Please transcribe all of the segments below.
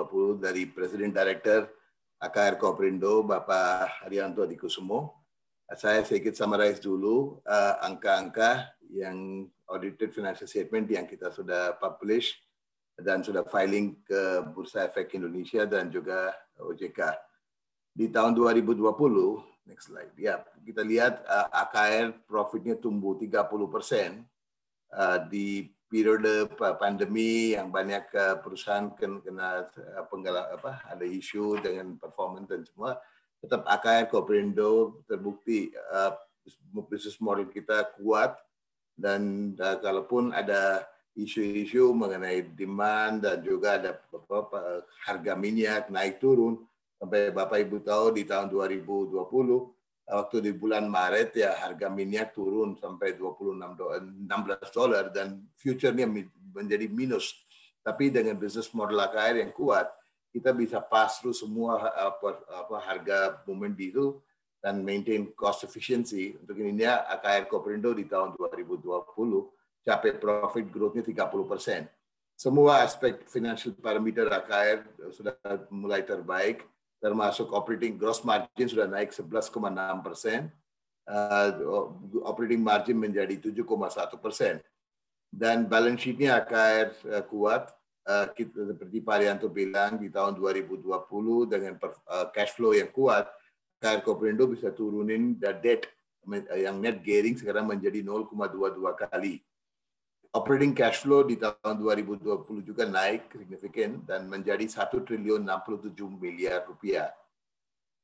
Bapak dari Presiden Director AKR Koperindo Bapak Haryanto Adikusumo. Saya sedikit summarize dulu eh, angka-angka uh, yang audited financial statement yang kita sudah publish dan sudah filing ke Bursa Efek Indonesia dan juga OJK. Di tahun 2020, next slide, ya kita lihat uh, eh, AKR profitnya tumbuh 30 persen uh, di periode pandemi yang banyak eh, perusahaan kena eh, penggalak apa ada isu dengan performance dan semua tetap AKR Koperindo terbukti uh, eh, bisnis model kita kuat dan uh, kalaupun ada isu-isu mengenai demand dan juga ada apa, harga minyak naik turun sampai Bapak Ibu tahu di tahun 2020 waktu di bulan Maret ya harga minyak turun sampai 26 16 dolar dan future-nya menjadi minus. Tapi dengan bisnis model AKR yang kuat, kita bisa pass through semua apa, apa harga momen itu dan maintain cost efficiency. Untuk ini ya, AKR Koperindo di tahun 2020 capai profit growth-nya 30 persen. Semua aspek financial parameter AKR sudah mulai terbaik termasuk operating gross margin sudah naik 11,6 persen, uh, operating margin menjadi 7,1 persen. Dan balance sheet-nya akan uh, kuat, uh, kita, seperti Pak Rianto bilang di tahun 2020 dengan per, uh, cash flow yang kuat, KR Koperindo bisa turunin the debt yang net gearing sekarang menjadi 0,22 kali operating cash flow di tahun 2020 juga naik signifikan dan menjadi 1 triliun 67 miliar rupiah.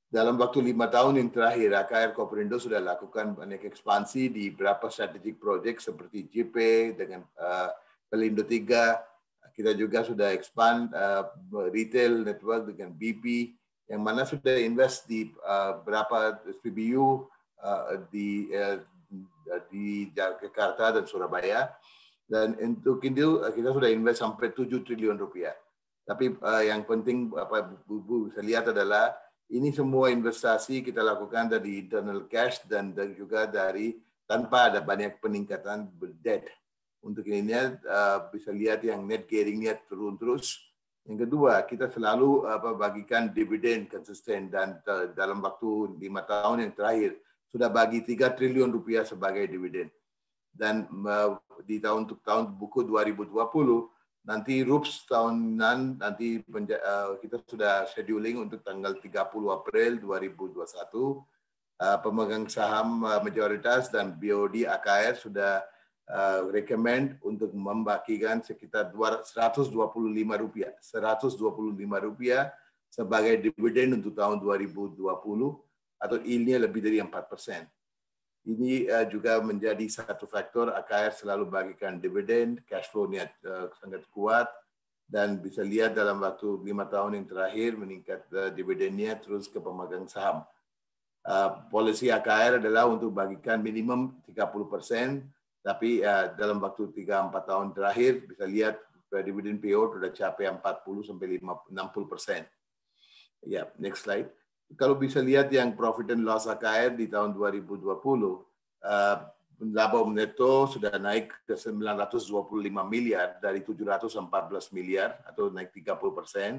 Dalam waktu lima tahun yang terakhir, AKR Koperindo sudah lakukan banyak ekspansi di beberapa strategic project seperti JP dengan uh, Pelindo 3. Kita juga sudah expand uh, retail network dengan BP yang mana sudah invest di uh, berapa SPBU uh, di uh, di Jakarta dan Surabaya. Dan untuk itu eh, kita sudah invest sampai 7 triliun rupiah. Tapi uh, yang penting apa Bu, Bu lihat adalah ini semua investasi kita lakukan dari internal cash dan, dan juga dari tanpa ada banyak peningkatan debt. Untuk ini uh, bisa lihat yang net gearingnya turun terus. Yang kedua, kita selalu apa, bagikan dividen konsisten dan uh, dalam waktu lima tahun yang terakhir sudah bagi tiga triliun rupiah sebagai dividen. Dan uh, di tahun tahun buku 2020 nanti RUPS tahunan nanti penja, uh, kita sudah scheduling untuk tanggal 30 April 2021 uh, eh, pemegang saham uh, eh, mayoritas dan BOD AKR sudah uh, recommend untuk membagikan sekitar 125 rupiah 125 rupiah sebagai dividen untuk tahun 2020 atau ilnya lebih dari empat persen. Ini eh, juga menjadi satu faktor AKR selalu bagikan dividen, cash flow-nya eh, sangat kuat dan bisa lihat dalam waktu lima tahun yang terakhir meningkat uh, eh, dividennya terus ke pemegang saham. Uh, polisi AKR adalah untuk bagikan minimum 30 persen, tapi dalam waktu 3 empat tahun terakhir bisa lihat dividen po sudah capai 40 sampai 50, 60 persen. Ya, next slide kalau bisa lihat yang profit and loss AKR di tahun 2020, uh, laba um neto sudah naik ke 925 miliar dari 714 miliar atau naik 30 persen.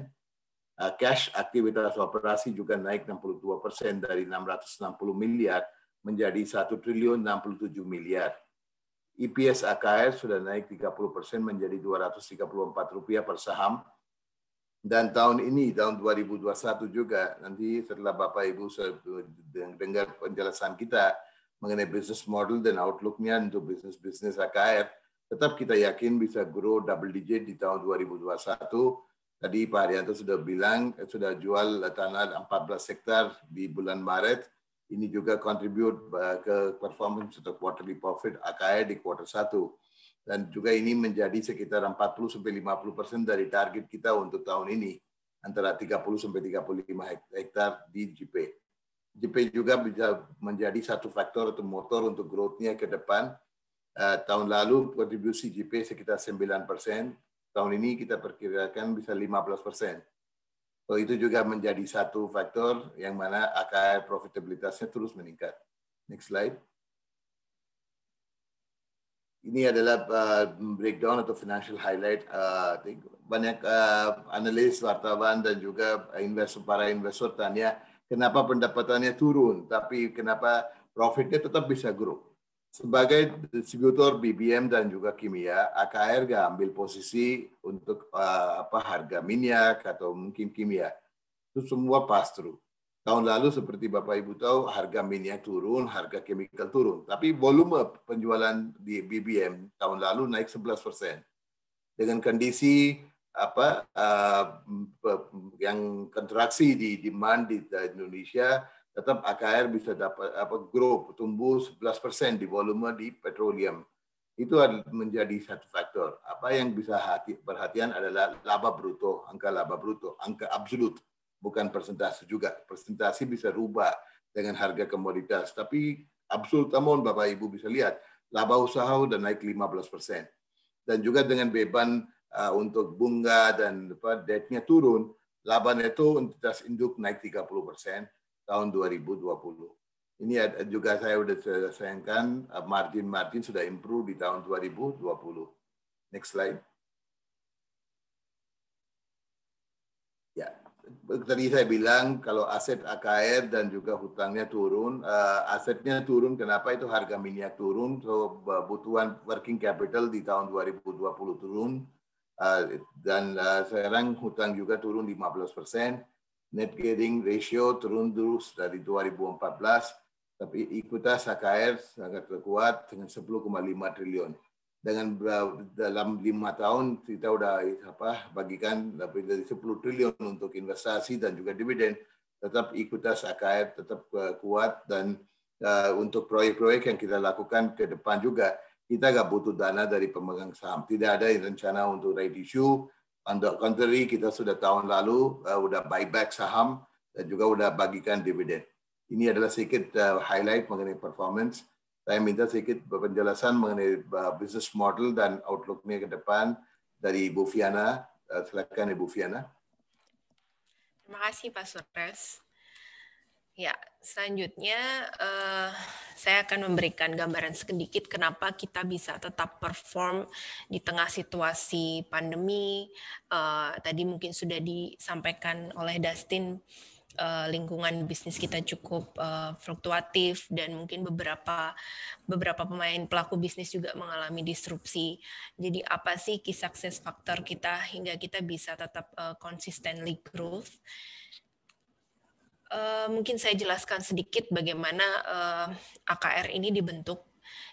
Uh, cash aktivitas operasi juga naik 62 persen dari 660 miliar menjadi 1 triliun 67 miliar. EPS AKR sudah naik 30 persen menjadi 234 rupiah per saham dan tahun ini tahun 2021 juga nanti setelah Bapak Ibu dengar penjelasan kita mengenai business model dan outlooknya untuk bisnis bisnis AKR, tetap kita yakin bisa grow double digit di tahun 2021 tadi Pak Haryanto sudah bilang eh, sudah jual tanah 14 hektar di bulan Maret ini juga contribute eh, ke performance atau quarterly profit AKR di quarter 1 dan juga ini menjadi sekitar 40 sampai 50 persen dari target kita untuk tahun ini antara 30 sampai 35 hektar di JP. JP juga bisa menjadi satu faktor atau motor untuk growth-nya ke depan. Uh, tahun lalu kontribusi JP sekitar 9 persen, tahun ini kita perkirakan bisa 15 persen. So, oh, itu juga menjadi satu faktor yang mana AKR profitabilitasnya terus meningkat. Next slide ini adalah uh, breakdown atau financial highlight. Uh, banyak uh, analis, wartawan dan juga investor para investor tanya kenapa pendapatannya turun, tapi kenapa profitnya tetap bisa grow. Sebagai distributor BBM dan juga kimia, AKR gak ambil posisi untuk uh, apa harga minyak atau mungkin kimia. Itu semua pass through. Tahun lalu seperti Bapak Ibu tahu harga minyak turun, harga chemical turun. Tapi volume penjualan di BBM tahun lalu naik 11 persen. Dengan kondisi apa uh, yang kontraksi di demand di Indonesia tetap AKR bisa dapat apa grow tumbuh 11 persen di volume di petroleum itu menjadi satu faktor. Apa yang bisa hati, perhatian adalah laba bruto, angka laba bruto, angka absolut bukan persentase juga. Persentase bisa rubah dengan harga komoditas, tapi absolut amount Bapak Ibu bisa lihat, laba usaha udah naik 15 persen. Dan juga dengan beban uh, untuk bunga dan apa, debtnya turun, laba neto entitas induk naik 30 persen tahun 2020. Ini juga saya sudah sayangkan, uh, margin-margin sudah improve di tahun 2020. Next slide. tadi saya bilang kalau aset AKR dan juga hutangnya turun, uh, asetnya turun kenapa itu harga minyak turun, so kebutuhan working capital di tahun 2020 turun uh, dan uh, sekarang hutang juga turun 15 persen, net gearing ratio turun terus dari 2014, tapi ikutas AKR sangat kuat dengan 10,5 triliun dengan dalam lima tahun kita sudah apa bagikan lebih dari 10 triliun untuk investasi dan juga dividen tetap ikutas AKF tetap kuat dan uh, untuk proyek-proyek yang kita lakukan ke depan juga kita nggak butuh dana dari pemegang saham tidak ada rencana untuk right issue on the contrary kita sudah tahun lalu uh, udah buyback saham dan juga udah bagikan dividen ini adalah sedikit uh, highlight mengenai performance saya minta sedikit penjelasan mengenai uh, bisnis model dan outlooknya ke depan dari Ibu Fiana. Uh, silakan Ibu Fiana. Terima kasih Pak Sures. Ya, selanjutnya uh, saya akan memberikan gambaran sedikit kenapa kita bisa tetap perform di tengah situasi pandemi. Uh, tadi mungkin sudah disampaikan oleh Dustin uh, lingkungan bisnis kita cukup uh, fluktuatif dan mungkin beberapa beberapa pemain pelaku bisnis juga mengalami disrupsi. Jadi apa sih key success factor kita hingga kita bisa tetap uh, consistently growth? Uh, mungkin saya jelaskan sedikit bagaimana uh, AKR ini dibentuk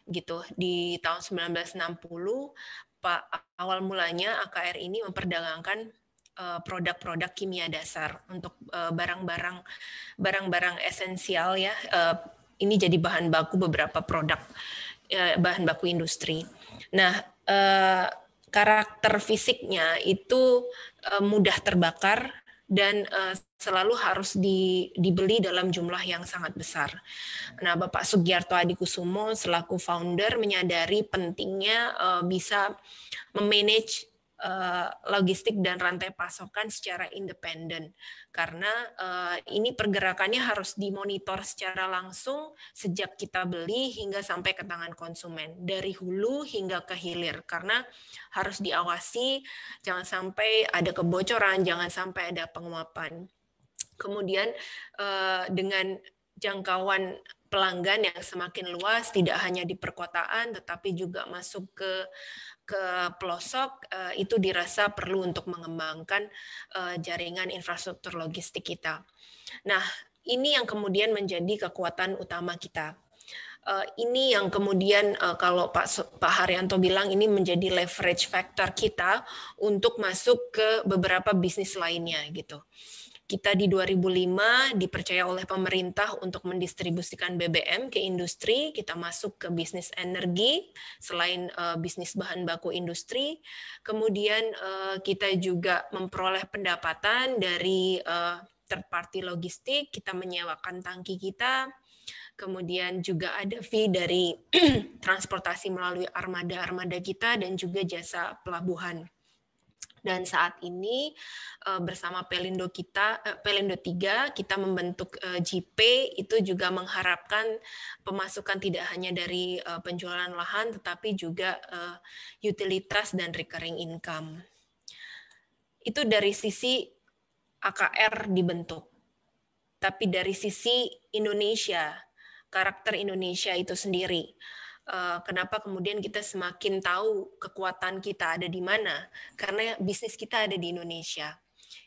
gitu di tahun 1960 Pak awal mulanya AKR ini memperdagangkan Eh, produk-produk kimia dasar untuk eh, barang-barang barang-barang esensial ya eh, ini jadi bahan baku beberapa produk bahan baku industri. Nah, karakter fisiknya itu mudah terbakar dan selalu harus di, dibeli dalam jumlah yang sangat besar. Nah, Bapak Sugiarto Adikusumo selaku founder menyadari pentingnya bisa memanage Eh, logistik dan rantai pasokan secara independen karena eh, ini pergerakannya harus dimonitor secara langsung sejak kita beli hingga sampai ke tangan konsumen dari hulu hingga ke hilir karena harus diawasi jangan sampai ada kebocoran jangan sampai ada penguapan kemudian eh, dengan jangkauan pelanggan yang semakin luas tidak hanya di perkotaan tetapi juga masuk ke ke pelosok eh, itu dirasa perlu untuk mengembangkan eh, jaringan infrastruktur logistik kita. Nah, ini yang kemudian menjadi kekuatan utama kita. Eh, ini yang kemudian kalau Pak Pak Haryanto bilang ini menjadi leverage factor kita untuk masuk ke beberapa bisnis lainnya gitu kita di 2005 dipercaya oleh pemerintah untuk mendistribusikan BBM ke industri, kita masuk ke bisnis energi selain uh, bisnis bahan baku industri. Kemudian uh, kita juga memperoleh pendapatan dari uh, third party logistik, kita menyewakan tangki kita. Kemudian juga ada fee dari transportasi melalui armada-armada kita dan juga jasa pelabuhan dan saat ini eh, bersama Pelindo kita eh, Pelindo 3 kita membentuk JP eh, itu juga mengharapkan pemasukan tidak hanya dari penjualan lahan tetapi juga utilitas dan recurring income. Itu dari sisi AKR dibentuk. Tapi dari sisi Indonesia, karakter Indonesia itu sendiri Eh, kenapa kemudian kita semakin tahu kekuatan kita ada di mana karena bisnis kita ada di Indonesia.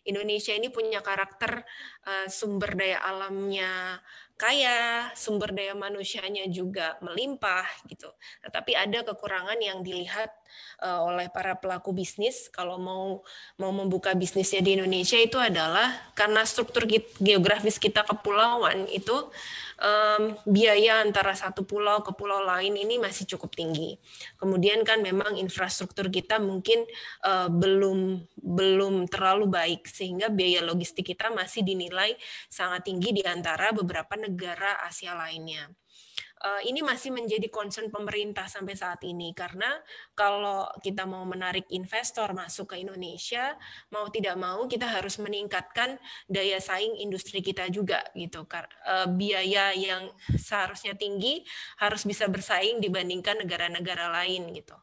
Indonesia ini punya karakter eh, sumber daya alamnya kaya, sumber daya manusianya juga melimpah gitu. Tetapi ada kekurangan yang dilihat eh, oleh para pelaku bisnis kalau mau mau membuka bisnisnya di Indonesia itu adalah karena struktur geografis kita kepulauan itu um, biaya antara satu pulau ke pulau lain ini masih cukup tinggi. Kemudian kan memang infrastruktur kita mungkin uh, belum belum terlalu baik sehingga biaya logistik kita masih dinilai sangat tinggi di antara beberapa negara Asia lainnya. Eh, ini masih menjadi concern pemerintah sampai saat ini karena kalau kita mau menarik investor masuk ke Indonesia mau tidak mau kita harus meningkatkan daya saing industri kita juga gitu eh, biaya yang seharusnya tinggi harus bisa bersaing dibandingkan negara-negara lain gitu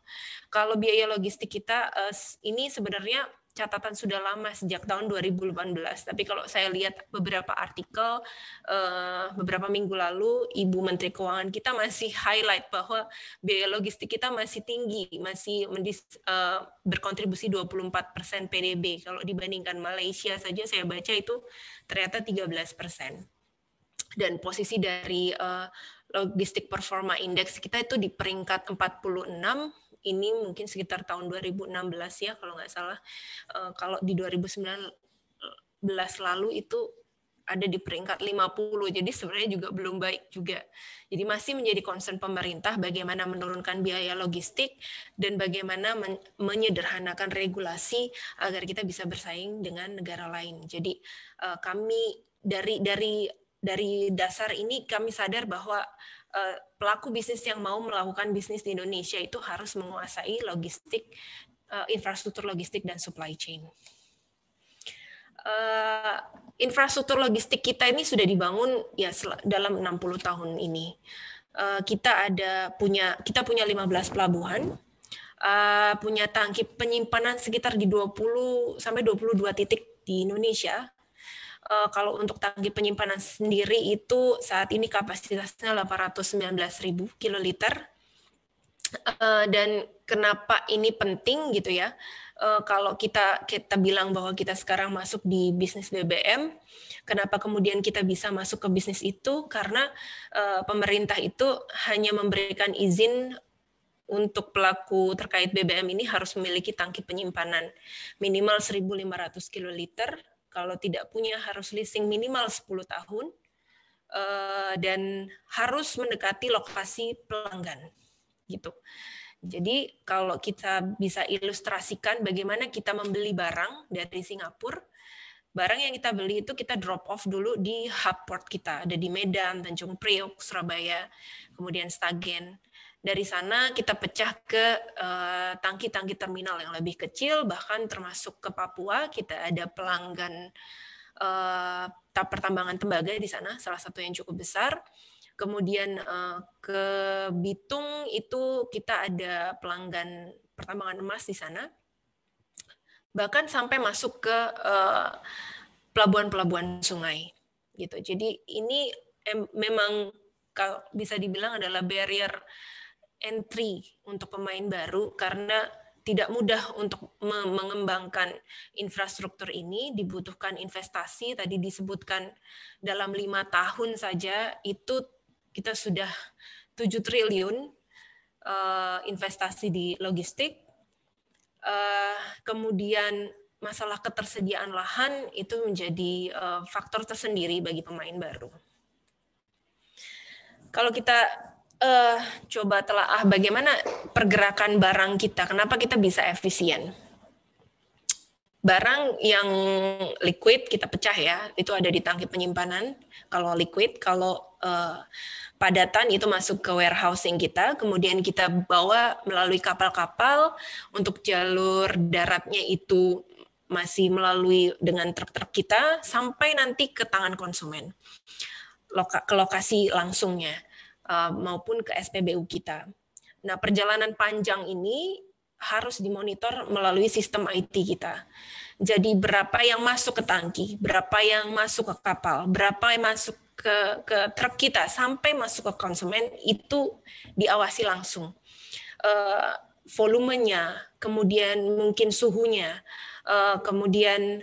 kalau biaya logistik kita eh, ini sebenarnya catatan sudah lama sejak tahun 2018. Tapi kalau saya lihat beberapa artikel eh, beberapa minggu lalu Ibu Menteri Keuangan kita masih highlight bahwa biaya logistik kita masih tinggi, masih mendis, uh, berkontribusi 24% PDB. Kalau dibandingkan Malaysia saja saya baca itu ternyata 13%. Dan posisi dari eh, logistik performa indeks kita itu di peringkat 46 ini mungkin sekitar tahun 2016 ya kalau nggak salah. Uh, kalau di 2019 lalu itu ada di peringkat 50. Jadi sebenarnya juga belum baik juga. Jadi masih menjadi concern pemerintah bagaimana menurunkan biaya logistik dan bagaimana men menyederhanakan regulasi agar kita bisa bersaing dengan negara lain. Jadi uh, kami dari dari dari dasar ini kami sadar bahwa Eh, pelaku bisnis yang mau melakukan bisnis di Indonesia itu harus menguasai logistik, eh, infrastruktur logistik dan supply chain. Eh, infrastruktur logistik kita ini sudah dibangun ya dalam 60 tahun ini. kita ada punya kita punya 15 pelabuhan, punya tangki penyimpanan sekitar di 20 sampai 22 titik di Indonesia uh, kalau untuk tangki penyimpanan sendiri itu saat ini kapasitasnya 819.000 kiloliter. Uh, dan kenapa ini penting gitu ya? Uh, kalau kita kita bilang bahwa kita sekarang masuk di bisnis BBM, kenapa kemudian kita bisa masuk ke bisnis itu? Karena uh, pemerintah itu hanya memberikan izin untuk pelaku terkait BBM ini harus memiliki tangki penyimpanan minimal 1.500 kiloliter kalau tidak punya harus leasing minimal 10 tahun eh, dan harus mendekati lokasi pelanggan gitu. Jadi kalau kita bisa ilustrasikan bagaimana kita membeli barang dari Singapura, barang yang kita beli itu kita drop off dulu di hub port kita, ada di Medan, Tanjung Priok, Surabaya, kemudian Stagen. Dari sana kita pecah ke eh, tangki-tangki terminal yang lebih kecil, bahkan termasuk ke Papua kita ada pelanggan eh, pertambangan tembaga di sana, salah satu yang cukup besar. Kemudian eh, ke Bitung itu kita ada pelanggan pertambangan emas di sana. Bahkan sampai masuk ke pelabuhan-pelabuhan sungai gitu. Jadi ini memang kalau bisa dibilang adalah barrier entry untuk pemain baru karena tidak mudah untuk mengembangkan infrastruktur ini dibutuhkan investasi tadi disebutkan dalam lima tahun saja itu kita sudah 7 triliun eh, investasi di logistik eh, kemudian masalah ketersediaan lahan itu menjadi eh, faktor tersendiri bagi pemain baru kalau kita uh, coba ah, bagaimana pergerakan barang kita, kenapa kita bisa efisien. Barang yang liquid kita pecah ya, itu ada di tangki penyimpanan. Kalau liquid, kalau uh, padatan itu masuk ke warehousing kita, kemudian kita bawa melalui kapal-kapal untuk jalur daratnya itu masih melalui dengan truk-truk kita sampai nanti ke tangan konsumen ke lokasi langsungnya. Eh, maupun ke SPBU kita. Nah, perjalanan panjang ini harus dimonitor melalui sistem IT kita. Jadi berapa yang masuk ke tangki, berapa yang masuk ke kapal, berapa yang masuk ke, ke truk kita sampai masuk ke konsumen itu diawasi langsung. Eh, volumenya, kemudian mungkin suhunya, eh, kemudian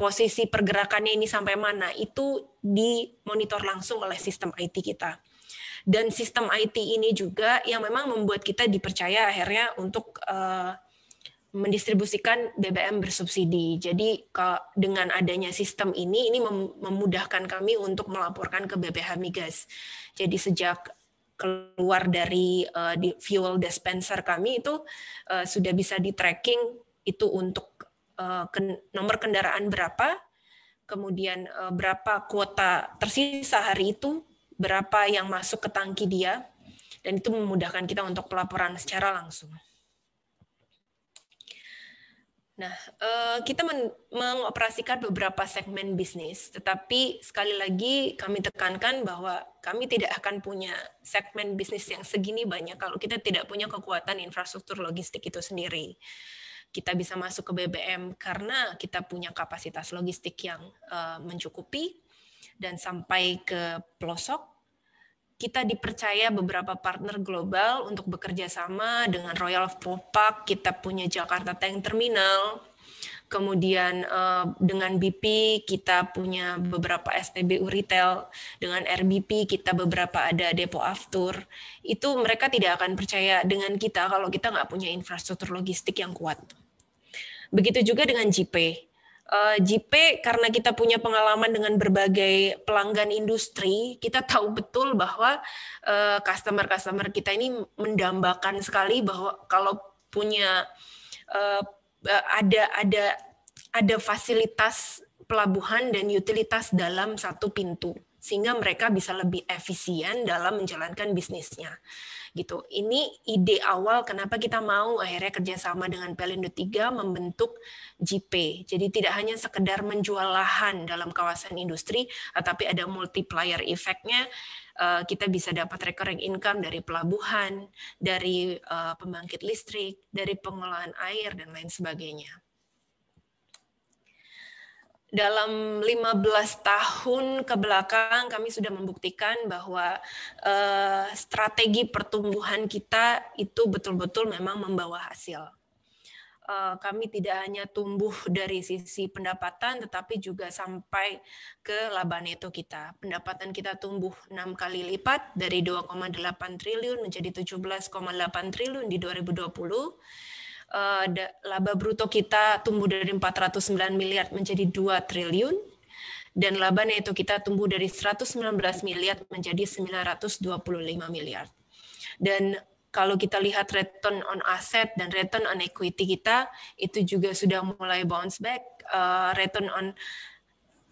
posisi pergerakannya ini sampai mana itu dimonitor langsung oleh sistem IT kita dan sistem IT ini juga yang memang membuat kita dipercaya akhirnya untuk eh, mendistribusikan BBM bersubsidi. Jadi dengan adanya sistem ini, ini memudahkan kami untuk melaporkan ke BPH Migas. Jadi sejak keluar dari eh, fuel dispenser kami itu eh, sudah bisa di tracking itu untuk nomor kendaraan berapa, kemudian berapa kuota tersisa hari itu, berapa yang masuk ke tangki dia, dan itu memudahkan kita untuk pelaporan secara langsung. Nah, eh, kita mengoperasikan beberapa segmen bisnis, tetapi sekali lagi kami tekankan bahwa kami tidak akan punya segmen bisnis yang segini banyak kalau kita tidak punya kekuatan infrastruktur logistik itu sendiri. Kita bisa masuk ke BBM karena kita punya kapasitas logistik yang eh, mencukupi, dan sampai ke pelosok kita dipercaya beberapa partner global untuk bekerja sama dengan Royal Vopak, kita punya Jakarta Tank Terminal, kemudian eh, dengan BP kita punya beberapa SPBU retail, dengan RBP kita beberapa ada depo aftur. Itu mereka tidak akan percaya dengan kita kalau kita nggak punya infrastruktur logistik yang kuat. Begitu juga dengan JP. Uh, eh, JP karena kita punya pengalaman dengan berbagai pelanggan industri, kita tahu betul bahwa eh, customer-customer uh, kita ini mendambakan sekali bahwa kalau punya uh, ada ada ada fasilitas pelabuhan dan utilitas dalam satu pintu sehingga mereka bisa lebih efisien dalam menjalankan bisnisnya gitu. Ini ide awal kenapa kita mau akhirnya kerjasama dengan Pelindo 3 membentuk JP. Jadi tidak hanya sekedar menjual lahan dalam kawasan industri, tetapi ada multiplier efeknya. Eh, kita bisa dapat recurring income dari pelabuhan, dari eh, pembangkit listrik, dari pengolahan air, dan lain sebagainya dalam 15 tahun ke belakang kami sudah membuktikan bahwa eh, strategi pertumbuhan kita itu betul-betul memang membawa hasil. Eh, kami tidak hanya tumbuh dari sisi pendapatan tetapi juga sampai ke laba neto kita. Pendapatan kita tumbuh 6 kali lipat dari 2,8 triliun menjadi 17,8 triliun di 2020 uh, laba bruto kita tumbuh dari 409 miliar menjadi 2 triliun dan laba neto kita tumbuh dari 119 miliar menjadi 925 miliar. Dan kalau kita lihat return on asset dan return on equity kita itu juga sudah mulai bounce back uh, return on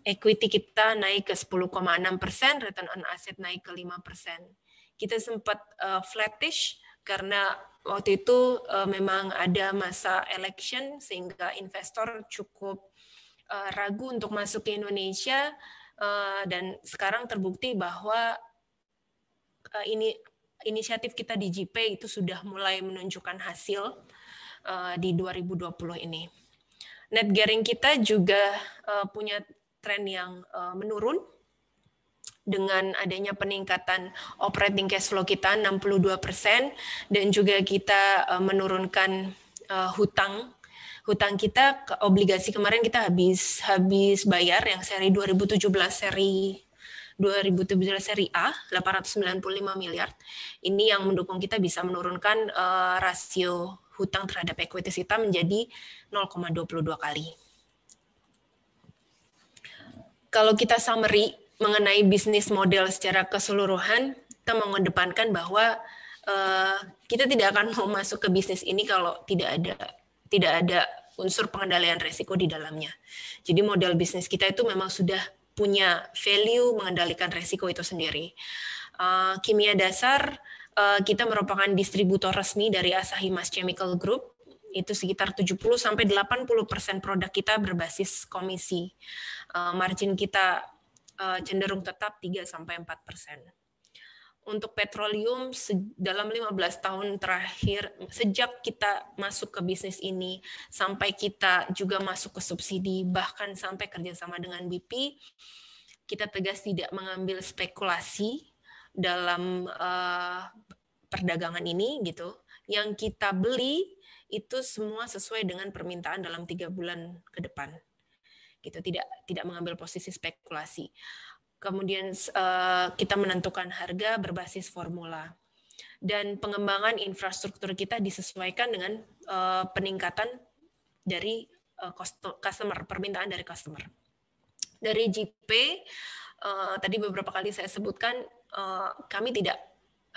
equity kita naik ke 10,6 persen, return on asset naik ke 5 persen. Kita sempat uh, flattish karena waktu itu uh, memang ada masa election sehingga investor cukup uh, ragu untuk masuk ke Indonesia uh, dan sekarang terbukti bahwa uh, ini inisiatif kita di JP itu sudah mulai menunjukkan hasil uh, di 2020 ini. Net gearing kita juga uh, punya tren yang uh, menurun dengan adanya peningkatan operating cash flow kita 62% persen dan juga kita eh, menurunkan eh, hutang hutang kita obligasi kemarin kita habis habis bayar yang seri 2017 seri 2017 seri A 895 miliar. Ini yang mendukung kita bisa menurunkan eh, rasio hutang terhadap equity kita menjadi 0,22 kali. Kalau kita summary mengenai bisnis model secara keseluruhan, kita mengedepankan bahwa uh, kita tidak akan mau masuk ke bisnis ini kalau tidak ada tidak ada unsur pengendalian resiko di dalamnya. Jadi model bisnis kita itu memang sudah punya value mengendalikan resiko itu sendiri. Uh, kimia dasar uh, kita merupakan distributor resmi dari Asahi Mas Chemical Group itu sekitar 70 sampai 80 persen produk kita berbasis komisi. Uh, margin kita Eh, cenderung tetap 3 sampai 4 persen. Untuk petroleum dalam 15 tahun terakhir sejak kita masuk ke bisnis ini sampai kita juga masuk ke subsidi bahkan sampai kerjasama dengan BP kita tegas tidak mengambil spekulasi dalam uh, perdagangan ini gitu. Yang kita beli itu semua sesuai dengan permintaan dalam tiga bulan ke depan gitu tidak tidak mengambil posisi spekulasi kemudian eh, kita menentukan harga berbasis formula dan pengembangan infrastruktur kita disesuaikan dengan eh, peningkatan dari uh, customer permintaan dari customer dari GP tadi beberapa kali saya sebutkan kami tidak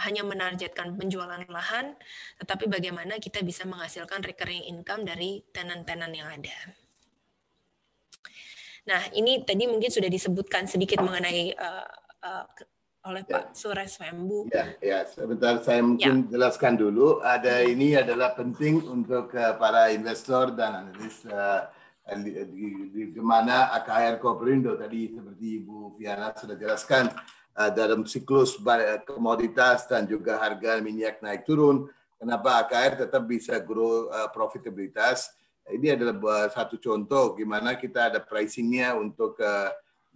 hanya menargetkan penjualan lahan, tetapi bagaimana kita bisa menghasilkan recurring income dari tenan-tenan yang ada. Nah, ini tadi mungkin sudah disebutkan sedikit mengenai uh, uh, oleh ya. Pak Sures Wembu. Ya, ya, sebentar saya mungkin ya. jelaskan dulu. Ada hmm. ini adalah penting untuk uh, para investor dan analis uh, di, di, di mana AKR Koperindo tadi seperti Ibu Fiana sudah jelaskan uh, dalam siklus komoditas dan juga harga minyak naik turun. Kenapa AKR tetap bisa grow uh, profitabilitas? ini adalah satu contoh gimana kita ada pricingnya untuk ke eh,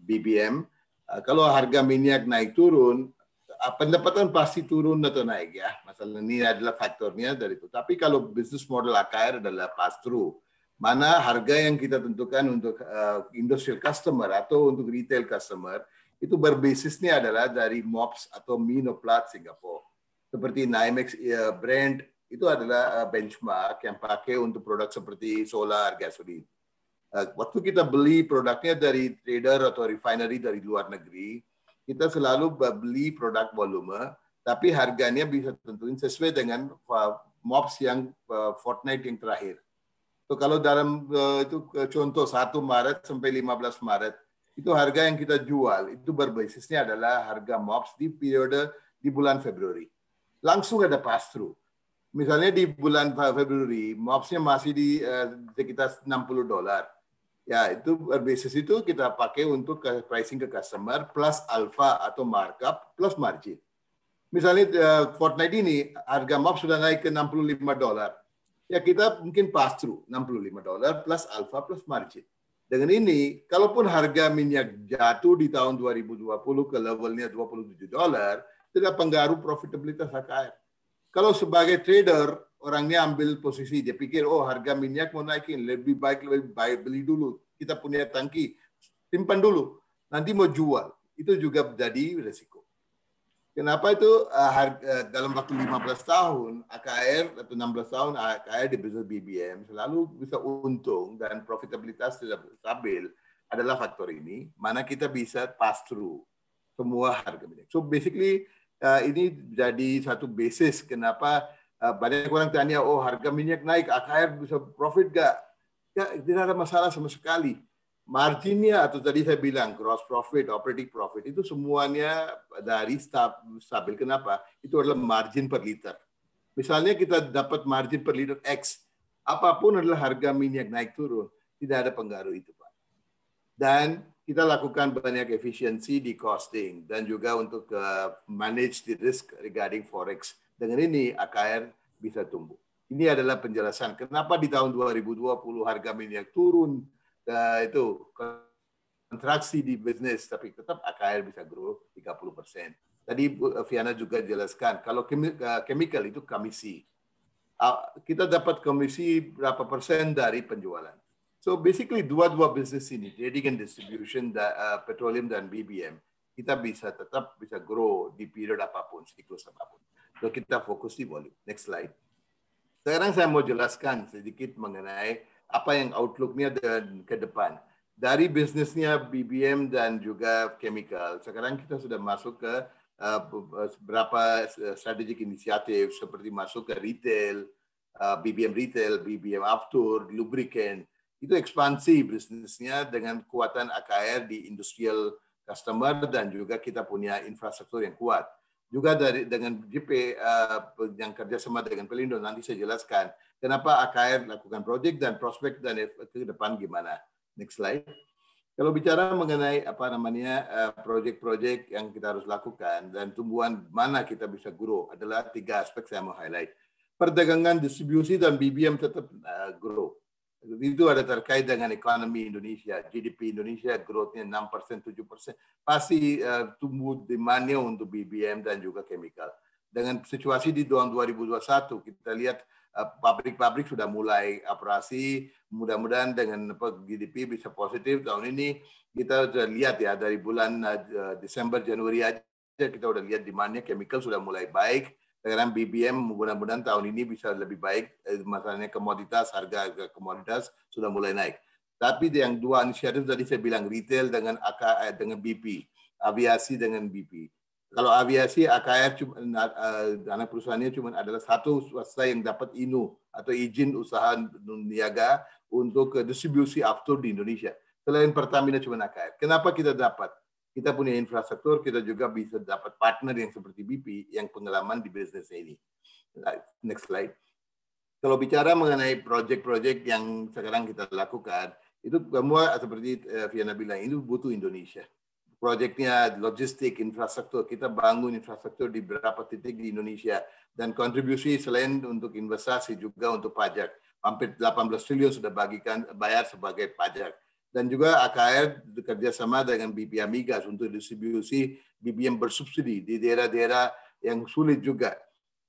BBM. Eh, kalau harga minyak naik turun, eh, pendapatan pasti turun atau naik ya. Masalah ini adalah faktornya dari itu. Tapi kalau bisnis model AKR adalah pass through. Mana harga yang kita tentukan untuk industrial customer atau untuk retail customer itu berbasisnya adalah dari MOPS atau Minoplat Singapore, Seperti NYMEX brand itu adalah eh, benchmark yang pakai untuk produk seperti solar, gasoline. Eh, waktu kita beli produknya dari trader atau refinery dari luar negeri, kita selalu beli produk volume, tapi harganya bisa tentuin sesuai dengan eh, MOPS yang fortnight yang terakhir. So, kalau dalam itu contoh 1 Maret sampai 15 Maret, itu harga yang kita jual, itu berbasisnya adalah harga MOPS di periode di bulan Februari. Langsung ada pass-through misalnya di bulan Februari MOPS-nya masih di uh, sekitar 60 dolar. Ya, itu berbasis itu kita pakai untuk ke pricing ke customer plus alpha atau markup plus margin. Misalnya uh, eh, fortnight ini harga MOPS sudah naik ke 65 dolar. Ya, kita mungkin pass through 65 dolar plus alpha plus margin. Dengan ini, kalaupun harga minyak jatuh di tahun 2020 ke levelnya 27 dolar, tidak pengaruh profitabilitas HKR kalau sebagai trader, orangnya ambil posisi, dia pikir, oh harga minyak mau naikin, lebih baik, lebih baik beli dulu. Kita punya tangki, simpan dulu. Nanti mau jual. Itu juga jadi resiko. Kenapa itu uh, eh, harga, eh, dalam waktu 15 tahun AKR atau 16 tahun AKR di bisnis BBM selalu bisa untung dan profitabilitas tidak stabil adalah faktor ini mana kita bisa pass through semua harga minyak. So basically Eh, ini jadi satu basis kenapa eh, banyak orang tanya, oh harga minyak naik, akhir bisa profit gak? Ya, tidak ada masalah sama sekali. Marginnya atau tadi saya bilang gross profit, operating profit itu semuanya dari stabil. Kenapa? Itu adalah margin per liter. Misalnya kita dapat margin per liter X, apapun adalah harga minyak naik turun, tidak ada pengaruh itu, Pak. Dan kita lakukan banyak efisiensi di costing dan juga untuk uh, manage the risk regarding forex. Dengan ini AKR bisa tumbuh. Ini adalah penjelasan kenapa di tahun 2020 harga minyak turun eh, itu kontraksi di bisnis tapi tetap AKR bisa grow 30 persen. Tadi Viana eh, juga jelaskan kalau chemical itu komisi. Ah, kita dapat komisi berapa persen dari penjualan So basically dua-dua bisnis ini, trading and distribution, da, uh, petroleum dan BBM, kita bisa tetap bisa grow di period apapun, siklus apapun. So kita fokus di volume. Next slide. Sekarang saya mau jelaskan sedikit mengenai apa yang outlooknya dan ke depan. Dari bisnisnya BBM dan juga chemical, sekarang kita sudah masuk ke uh, beberapa uh, uh, strategic inisiatif seperti masuk ke retail, uh, BBM retail, BBM after, lubricant, itu ekspansi bisnisnya dengan kekuatan AKR di industrial customer dan juga kita punya infrastruktur yang kuat. Juga dari dengan GP uh, eh, yang kerjasama dengan Pelindo nanti saya jelaskan kenapa AKR lakukan project dan prospek dan ke depan gimana. Next slide. Kalau bicara mengenai apa namanya eh, proyek-proyek yang kita harus lakukan dan tumbuhan mana kita bisa grow adalah tiga aspek saya mau highlight. Perdagangan, distribusi, dan BBM tetap uh, grow itu ada terkait dengan ekonomi Indonesia, GDP Indonesia growth-nya 6 persen, 7 persen, pasti uh, tumbuh demand-nya untuk BBM dan juga chemical. Dengan situasi di tahun 2021, kita lihat eh, pabrik-pabrik uh, sudah mulai operasi, mudah-mudahan dengan GDP bisa positif tahun ini, kita sudah lihat ya dari bulan uh, Desember, Januari aja, kita sudah lihat demand-nya chemical sudah mulai baik, dengan BBM mudah-mudahan tahun ini bisa lebih baik eh, masalahnya komoditas harga komoditas sudah mulai naik tapi yang dua inisiatif tadi saya bilang retail dengan AKR eh, dengan BP aviasi dengan BP kalau aviasi AKF eh, anak perusahaannya cuma adalah satu swasta yang dapat INU atau izin usaha niaga untuk distribusi aftur di Indonesia. Selain Pertamina cuma AKF. Kenapa kita dapat? kita punya infrastruktur, kita juga bisa dapat partner yang seperti BP yang pengalaman di bisnis ini. Next slide. Kalau bicara mengenai proyek-proyek yang sekarang kita lakukan, itu semua seperti Viana eh, bilang, itu butuh Indonesia. Proyeknya logistik, infrastruktur, kita bangun infrastruktur di beberapa titik di Indonesia. Dan kontribusi selain untuk investasi juga untuk pajak. Hampir 18 triliun sudah bagikan bayar sebagai pajak dan juga AKR bekerja sama dengan BP Amigas untuk distribusi BBM bersubsidi di daerah-daerah yang sulit juga.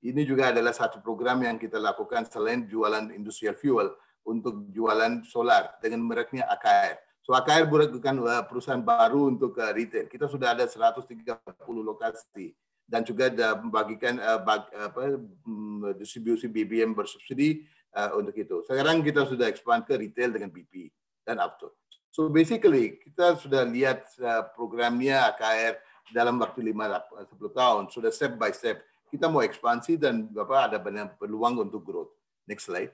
Ini juga adalah satu program yang kita lakukan selain jualan industrial fuel untuk jualan solar dengan mereknya AKR. So AKR bukan eh, perusahaan baru untuk eh, retail. Kita sudah ada 130 lokasi dan juga membagikan eh, bag, apa, mm, distribusi BBM bersubsidi untuk itu. Sekarang kita sudah expand ke retail dengan BP dan Apto. So basically kita sudah lihat uh, programnya AKR dalam waktu 5 10 uh, tahun sudah step by step kita mau ekspansi dan Bapak ada banyak peluang untuk growth. Next slide.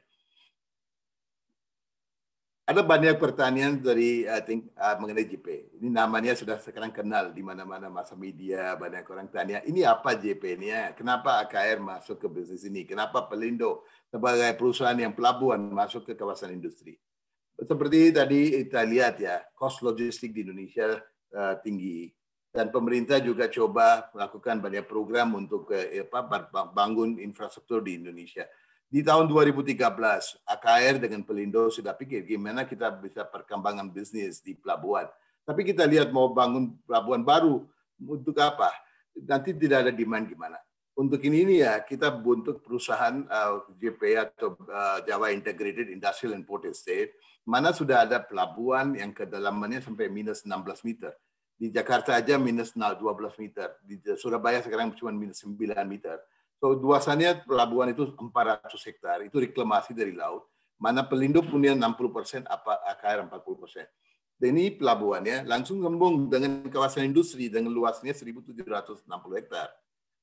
Ada banyak pertanyaan dari I uh, think mengenai JP. Ini namanya sudah sekarang kenal di mana-mana masa media, banyak orang tanya, ini apa JP ini ya? Kenapa AKR masuk ke bisnis ini? Kenapa Pelindo sebagai perusahaan yang pelabuhan masuk ke kawasan industri? seperti tadi kita lihat ya, cost logistik di Indonesia uh, tinggi dan pemerintah juga coba melakukan banyak program untuk eh, apa bangun infrastruktur di Indonesia. Di tahun 2013, AKR dengan Pelindo sudah pikir gimana kita bisa perkembangan bisnis di pelabuhan. Tapi kita lihat mau bangun pelabuhan baru untuk apa? Nanti tidak ada demand gimana? Untuk ini, ini ya kita bentuk perusahaan uh, eh, JPA atau uh, Java Integrated Industrial and Port Estate mana sudah ada pelabuhan yang kedalamannya sampai minus 16 meter. Di Jakarta aja minus 12 meter. Di Surabaya sekarang cuma minus 9 meter. So, luasannya pelabuhan itu 400 hektar. Itu reklamasi dari laut. Mana pelindung punya 60 persen, apa AKR 40 persen. Dan ini pelabuhannya langsung gembung dengan kawasan industri dengan luasnya 1.760 hektar.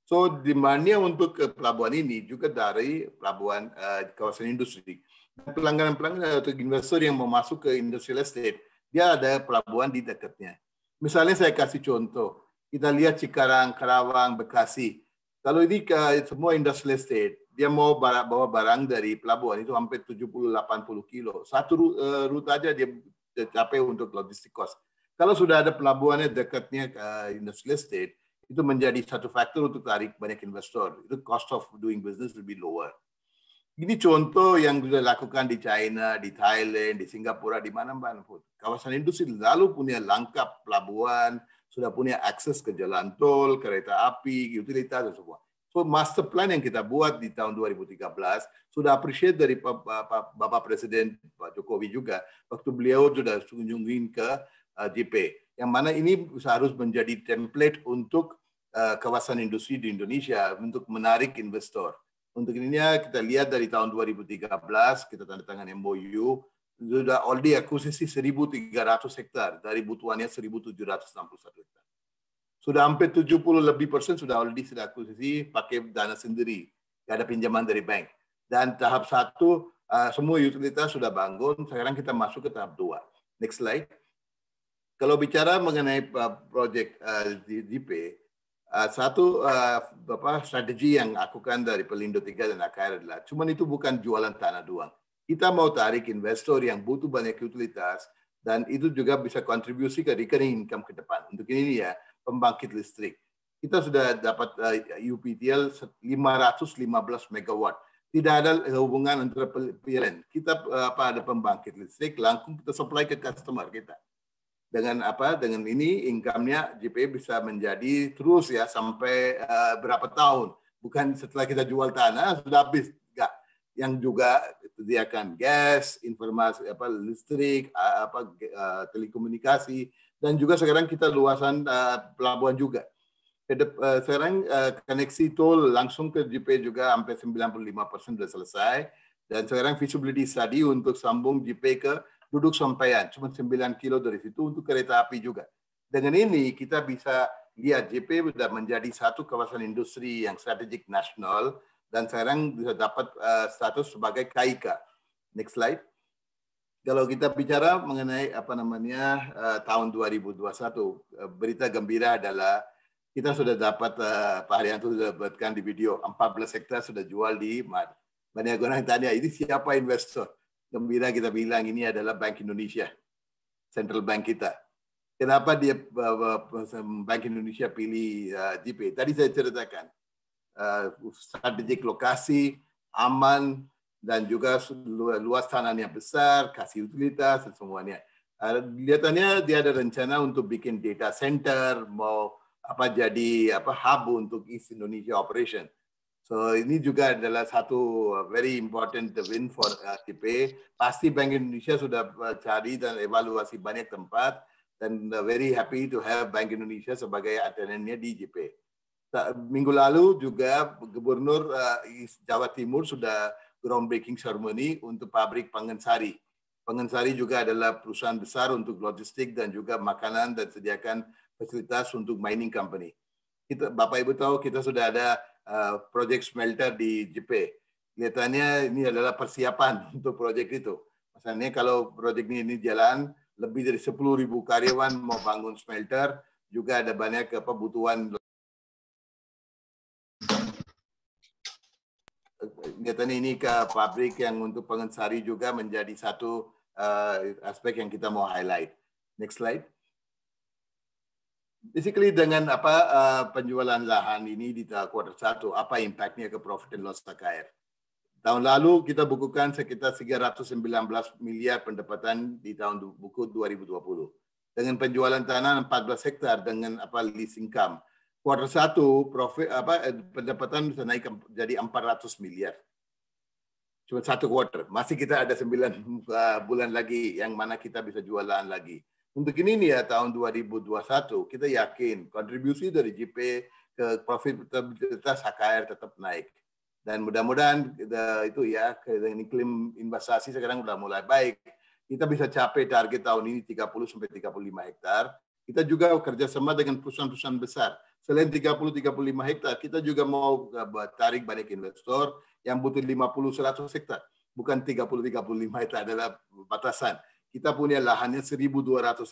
So, demandnya untuk pelabuhan ini juga dari pelabuhan uh, kawasan industri pelanggaran-pelanggaran atau investor yang mau masuk ke industrial estate, dia ada pelabuhan di dekatnya. Misalnya saya kasih contoh, kita lihat Cikarang, Karawang, Bekasi. Kalau ini ke semua industrial estate, dia mau bawa barang dari pelabuhan itu hampir 70-80 kilo. Satu eh, rute aja dia capek untuk logistik cost. Kalau sudah ada pelabuhannya dekatnya ke industrial estate, itu menjadi satu faktor untuk tarik banyak investor. Itu cost of doing business lebih lower. Ini contoh yang sudah lakukan di China, di Thailand, di Singapura, di mana-mana pun. Kawasan industri lalu punya lengkap pelabuhan, sudah punya akses ke jalan tol, kereta api, utilitas, dan semua. So master plan yang kita buat di tahun 2013 sudah appreciate dari Bapak, Bapak Presiden Pak Jokowi juga waktu beliau sudah kunjungi ke uh, Yang mana ini harus menjadi template untuk uh, kawasan industri di Indonesia untuk menarik investor. Untuk ini kita lihat dari tahun 2013 kita tanda tangan MOU sudah day akuisisi 1.300 hektar dari butuhannya 1.761 hektar. Sudah hampir 70 lebih persen sudah day sudah akuisisi pakai dana sendiri, tidak ada pinjaman dari bank. Dan tahap satu eh, semua utilitas sudah bangun. Sekarang kita masuk ke tahap dua. Next slide. Kalau bicara mengenai eh, project eh, proyek uh, DP, uh, satu uh, apa strategi yang lakukan dari Pelindo 3 dan AKR adalah cuma itu bukan jualan tanah doang. Kita mau tarik investor yang butuh banyak utilitas dan itu juga bisa kontribusi ke recurring income ke depan. Untuk ini ya pembangkit listrik. Kita sudah dapat uh, UPTL 515 megawatt. Tidak ada hubungan antara PLN. Kita uh, ada pembangkit listrik langsung kita supply ke customer kita dengan apa dengan ini income-nya JPE bisa menjadi terus ya sampai uh, berapa tahun bukan setelah kita jual tanah sudah habis enggak yang juga sediakan gas informasi apa listrik uh, apa uh, telekomunikasi dan juga sekarang kita luasan uh, pelabuhan juga Kedep, uh, sekarang uh, koneksi tol langsung ke JPE juga sampai 95% sudah selesai dan sekarang feasibility study untuk sambung JPE ke duduk sampaian, cuma 9 kilo dari situ untuk kereta api juga. Dengan ini kita bisa lihat JP sudah menjadi satu kawasan industri yang strategik nasional dan sekarang bisa dapat uh, status sebagai KAIKA. Next slide. Kalau kita bicara mengenai apa namanya uh, tahun 2021, uh, eh, berita gembira adalah kita sudah dapat uh, Pak Haryanto sudah buatkan di video 14 hektar sudah jual di yang tanya ini siapa investor? gembira kita bilang ini adalah Bank Indonesia, Central Bank kita. Kenapa dia eh, eh, Bank Indonesia pilih JP? Eh, Tadi saya ceritakan strategik lokasi, aman, dan juga luas tanahnya besar, kasih utilitas, dan semuanya. Kelihatannya dia ada rencana untuk bikin data center, mau apa jadi apa hub untuk East Indonesia Operation So ini juga adalah satu uh, very important win for ACP. Uh, Pasti Bank Indonesia sudah uh, cari dan evaluasi banyak tempat dan very happy to have Bank Indonesia sebagai atenennya di JP. Minggu lalu juga Gubernur Jawa Timur sudah groundbreaking ceremony untuk pabrik Pangensari. Pangensari juga adalah perusahaan besar untuk logistik dan juga makanan dan sediakan fasilitas untuk mining company. Kita, Bapak Ibu tahu kita sudah ada Eh, proyek smelter di JP. Kelihatannya ini adalah persiapan untuk proyek itu. Misalnya kalau proyek ini, ini jalan, lebih dari 10.000 karyawan mau bangun smelter, juga ada banyak kebutuhan Kelihatannya ini ke pabrik yang untuk pengensari juga menjadi satu uh, aspek yang kita mau highlight. Next slide. Basically dengan apa uh, penjualan lahan ini di kuartal satu, apa impactnya ke profit and loss KKR? Tahun lalu kita bukukan sekitar 319 miliar pendapatan di tahun buku 2020. Dengan penjualan tanah 14 hektar dengan apa leasing income. Kuartal satu profit apa eh, pendapatan bisa naik jadi 400 miliar. Cuma satu quarter. Masih kita ada 9 eh, bulan lagi yang mana kita bisa jualan lagi. Untuk ini nih ya tahun 2021 kita yakin kontribusi dari JP ke profitabilitas HKR tetap naik. Dan mudah-mudahan eh, itu ya iklim investasi sekarang sudah mulai baik. Kita bisa capai target tahun ini 30 sampai 35 hektar. Kita juga kerjasama dengan perusahaan-perusahaan besar. Selain 30-35 hektar, kita juga mau eh, tarik banyak investor yang butuh 50-100 hektar. Bukan 30-35 hektar adalah batasan kita punya lahannya 1.200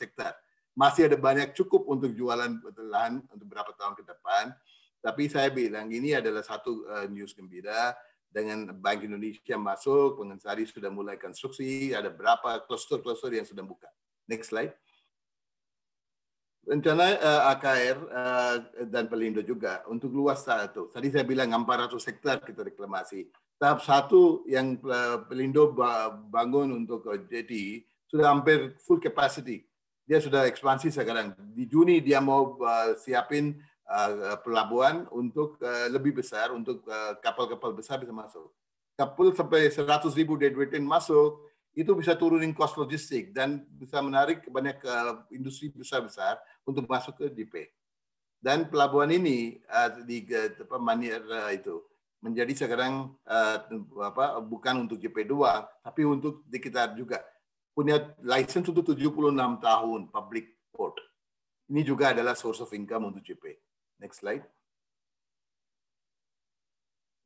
hektar. Masih ada banyak cukup untuk jualan lahan untuk berapa tahun ke depan. Tapi saya bilang ini adalah satu eh, news gembira dengan Bank Indonesia masuk, Pengensari sudah mulai konstruksi, ada berapa kluster-kluster yang sudah buka. Next slide. Rencana uh, eh, AKR uh, eh, dan Pelindo juga untuk luas satu. Tadi saya bilang 400 hektar kita reklamasi. Tahap satu yang Pelindo bangun untuk jadi sudah hampir full capacity. Dia sudah ekspansi sekarang. Di Juni dia mau uh, siapin uh, pelabuhan untuk uh, lebih besar, untuk uh, kapal-kapal uh, besar bisa masuk. Kapal sampai 100 ribu deadweight masuk, itu bisa turunin cost logistik dan bisa menarik banyak uh, industri besar-besar untuk masuk ke DP. Dan pelabuhan ini uh, di uh, Manier uh, itu menjadi sekarang uh, apa bukan untuk JP2 tapi untuk di kita juga punya license untuk 76 tahun public port. Ini juga adalah source of income untuk JP. Next slide.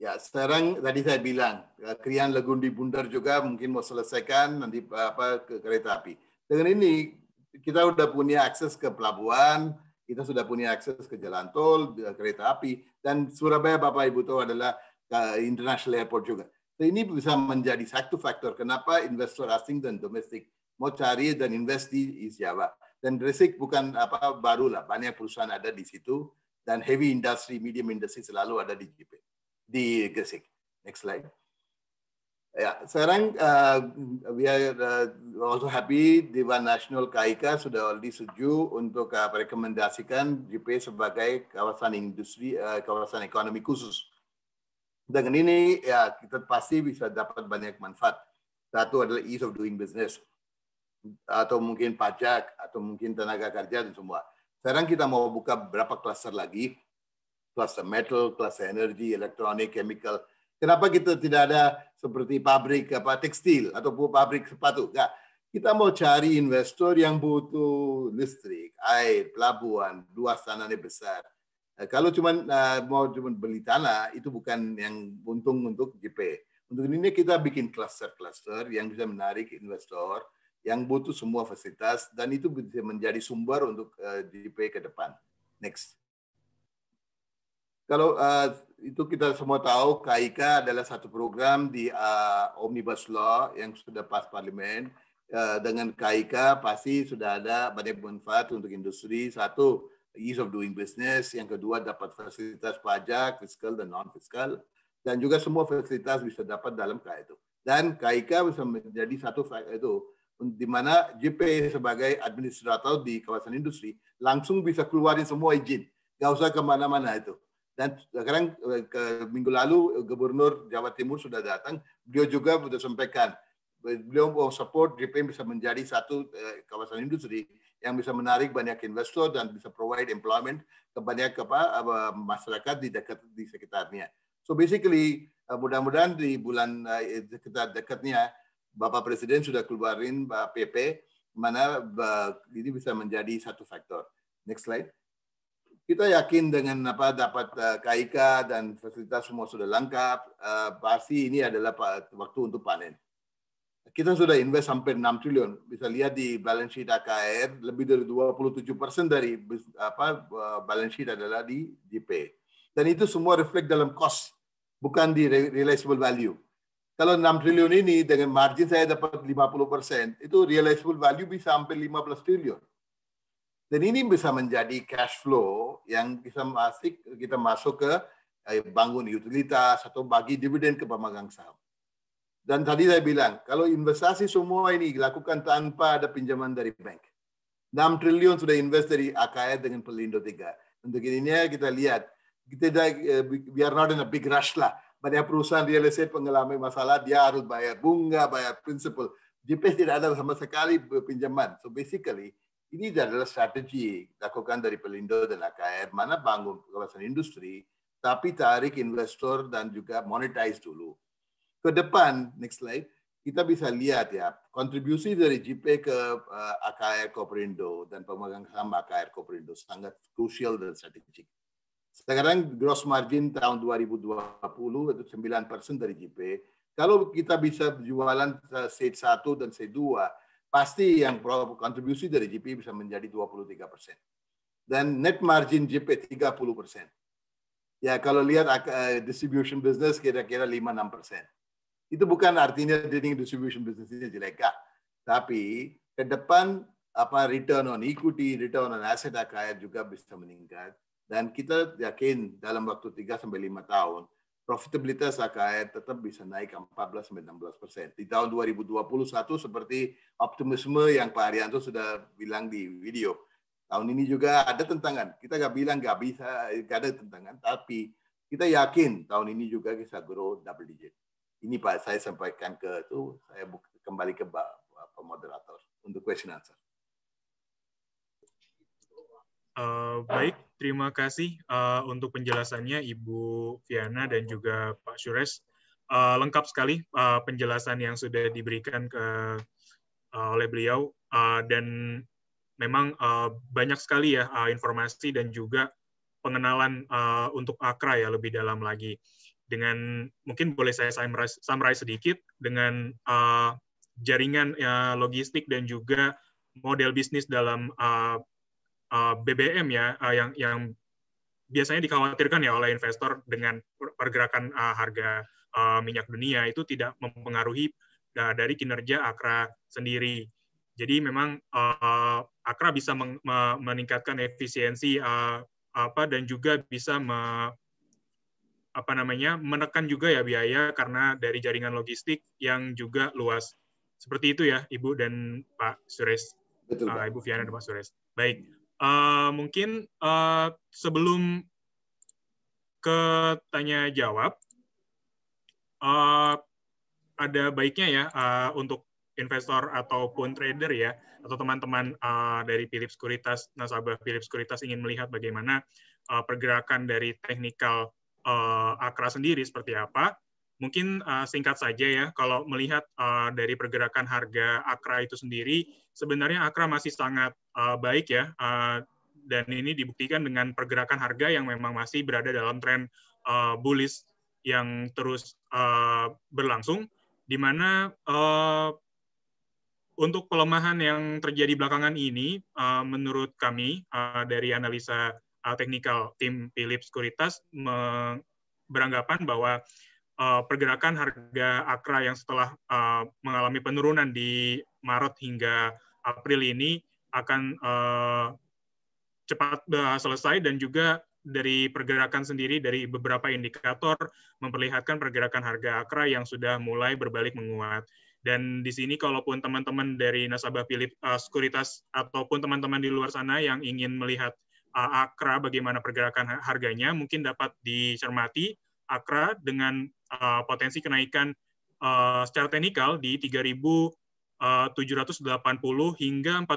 Ya, sekarang tadi saya bilang eh, Krian Legundi Bundar juga mungkin mau selesaikan nanti eh, apa ke kereta api. Dengan ini kita sudah punya akses ke pelabuhan, kita sudah punya akses ke jalan tol, eh, kereta api, dan Surabaya Bapak Ibu tahu adalah uh, international airport juga. Nah, ini bisa menjadi satu faktor kenapa investor asing dan domestik mau cari dan invest di Jawa. Java. Dan Gresik bukan apa lah banyak perusahaan ada di situ dan heavy industry, medium industry selalu ada di GP, di Gresik. Next slide. Ya, sekarang uh, we are uh, also happy Dewan Nasional KIK sudah already setuju untuk uh, merekomendasikan GP sebagai kawasan industri, uh, kawasan ekonomi khusus dengan ini ya kita pasti bisa dapat banyak manfaat. Satu adalah ease of doing business atau mungkin pajak atau mungkin tenaga kerja dan semua. Sekarang kita mau buka berapa kluster lagi? Kluster metal, kluster energi, elektronik, chemical. Kenapa kita tidak ada seperti pabrik apa tekstil atau pabrik sepatu? Enggak. Kita mau cari investor yang butuh listrik, air, pelabuhan, luas tanahnya besar, Eh, kalau cuma eh, mau cuma beli tanah itu bukan yang untung untuk JP. Untuk ini kita bikin cluster-cluster yang bisa menarik investor yang butuh semua fasilitas dan itu bisa menjadi sumber untuk eh, JP ke depan. Next. Kalau itu kita semua tahu KIK adalah satu program di uh, Omnibus Law yang sudah pas parlemen. Uh, dengan KIK pasti sudah ada banyak manfaat untuk industri. Satu, ease of doing business, yang kedua dapat fasilitas pajak, fiskal dan non-fiskal, dan juga semua fasilitas bisa dapat dalam KA itu. Dan KIK bisa menjadi satu itu di mana JP sebagai administrator di kawasan industri langsung bisa keluarin semua izin, nggak usah kemana-mana itu. Dan sekarang eh, ke minggu lalu eh, Gubernur Jawa Timur sudah datang, beliau juga sudah sampaikan beliau mau support JP bisa menjadi satu eh, kawasan industri yang bisa menarik banyak investor dan bisa provide employment ke banyak apa, masyarakat di dekat di sekitarnya. So basically eh, mudah-mudahan di bulan eh, sekitar dekatnya Bapak Presiden sudah keluarin PP mana ini bisa menjadi satu faktor. Next slide. Kita yakin dengan apa dapat KIK eh, dan fasilitas semua sudah lengkap, pasti ini adalah waktu untuk panen kita sudah invest sampai 6 triliun. Bisa lihat di balance sheet AKR lebih dari 27% dari apa eh, balance sheet adalah di JP. Dan itu semua reflect dalam cost, bukan di realizable value. Kalau 6 triliun ini dengan margin saya dapat 50%, itu realizable value bisa sampai 15 triliun. Dan ini bisa menjadi cash flow yang bisa masuk kita masuk ke eh, bangun utilitas atau bagi dividen ke pemegang saham. Dan tadi saya bilang, kalau investasi semua ini dilakukan tanpa ada pinjaman dari bank. 6 triliun sudah invest dari AKR dengan Pelindo 3. Untuk ini kita lihat, kita eh, we are not in a big rush lah. Banyak perusahaan real estate mengalami masalah, dia harus bayar bunga, bayar principal. JPS tidak ada sama sekali pinjaman. So basically, ini adalah strategi dilakukan dari Pelindo dan AKR, mana bangun kawasan industri, tapi tarik investor dan juga monetize dulu ke depan, next slide, kita bisa lihat ya, kontribusi dari JP ke uh, eh, AKR Koperindo dan pemegang saham AKR Koperindo sangat krusial dan strategik. Sekarang gross margin tahun 2020 itu 9 persen dari JP. Kalau kita bisa jualan eh, stage 1 dan stage 2, pasti yang kontribusi dari JP bisa menjadi 23 persen. Dan net margin tiga 30 persen. Ya kalau lihat uh, distribution business kira-kira 5-6 persen. Itu bukan artinya trading distribution bisnisnya jelek, kak. Tapi ke depan apa return on equity, return on asset akhir juga bisa meningkat. Dan kita yakin dalam waktu 3 sampai 5 tahun profitabilitas AKR tetap bisa naik 14 sampai 16 persen. Di tahun 2021 seperti optimisme yang Pak Arianto sudah bilang di video. Tahun ini juga ada tentangan. Kita nggak bilang nggak bisa, nggak ada tentangan, tapi kita yakin tahun ini juga bisa grow double digit ini Pak saya sampaikan ke itu saya kembali ke Pak moderator untuk question answer. Uh, baik, terima kasih uh, untuk penjelasannya Ibu Viana dan juga Pak Syures. Uh, eh, lengkap sekali uh, penjelasan yang sudah diberikan ke uh, oleh beliau uh, dan memang uh, banyak sekali ya uh, informasi dan juga pengenalan uh, untuk Akra ya lebih dalam lagi dengan mungkin boleh saya summarize, summarize sedikit dengan uh, jaringan uh, logistik dan juga model bisnis dalam uh, uh, BBM ya uh, yang yang biasanya dikhawatirkan ya oleh investor dengan pergerakan uh, harga uh, minyak dunia itu tidak mempengaruhi uh, dari kinerja Akra sendiri. Jadi memang uh, Akra bisa meningkatkan efisiensi uh, apa dan juga bisa me apa namanya menekan juga ya biaya karena dari jaringan logistik yang juga luas. Seperti itu ya Ibu dan Pak Sures. Uh, eh, Ibu Fiana dan Pak Sures. Baik. Uh, mungkin uh, sebelum ke tanya jawab, uh, ada baiknya ya uh, untuk investor ataupun trader ya atau teman-teman uh, dari Philips Sekuritas nasabah Philips Sekuritas ingin melihat bagaimana uh, pergerakan dari teknikal uh, Akra sendiri seperti apa. Mungkin uh, singkat saja ya, kalau melihat uh, dari pergerakan harga Akra itu sendiri, sebenarnya Akra masih sangat uh, baik ya, uh, dan ini dibuktikan dengan pergerakan harga yang memang masih berada dalam tren uh, bullish yang terus uh, berlangsung, di mana uh, untuk pelemahan yang terjadi belakangan ini, uh, menurut kami uh, dari analisa uh, teknikal tim Philips Sekuritas beranggapan bahwa uh, pergerakan harga Akra yang setelah uh, mengalami penurunan di Maret hingga April ini akan uh, cepat uh, selesai dan juga dari pergerakan sendiri dari beberapa indikator memperlihatkan pergerakan harga Akra yang sudah mulai berbalik menguat. Dan di sini kalaupun teman-teman dari nasabah Philip uh, Sekuritas ataupun teman-teman di luar sana yang ingin melihat AKRA bagaimana pergerakan harganya mungkin dapat dicermati AKRA dengan uh, potensi kenaikan uh, secara teknikal di 3.780 e, hingga 4.400 uh,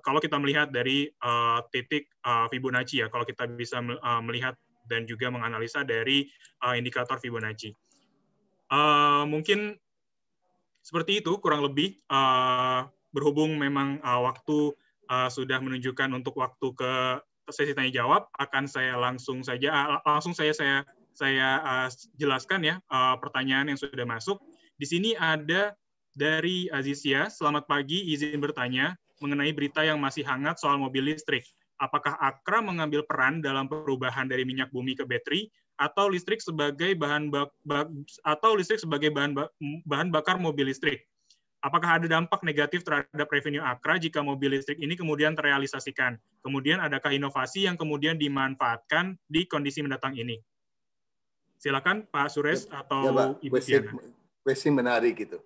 kalau kita melihat dari uh, titik uh, Fibonacci ya kalau kita bisa melihat dan juga menganalisa dari uh, indikator Fibonacci. Uh, mungkin seperti itu kurang lebih uh, berhubung memang uh, waktu uh, sudah menunjukkan untuk waktu ke sesi tanya jawab akan saya langsung saja uh, langsung saya saya saya uh, jelaskan ya uh, pertanyaan yang sudah masuk. Di sini ada dari Azizia, selamat pagi, izin bertanya mengenai berita yang masih hangat soal mobil listrik. Apakah Akra mengambil peran dalam perubahan dari minyak bumi ke baterai atau listrik sebagai bahan bak, bak, atau listrik sebagai bahan bak, bahan bakar mobil listrik? Apakah ada dampak negatif terhadap revenue Akra jika mobil listrik ini kemudian terrealisasikan? Kemudian adakah inovasi yang kemudian dimanfaatkan di kondisi mendatang ini? Silakan Pak Sures ya, atau ya, Pak, Ibu Tiana. Question menarik gitu.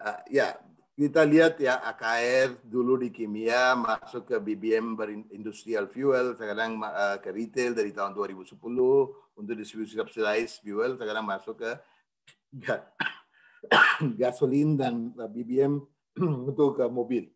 Uh, ya, kita lihat ya AKR dulu di kimia masuk ke BBM berindustrial fuel, sekarang uh, ke retail dari tahun 2010 untuk distribusi subsidized fuel, sekarang masuk ke ya, gasolin dan uh, BBM untuk mobil.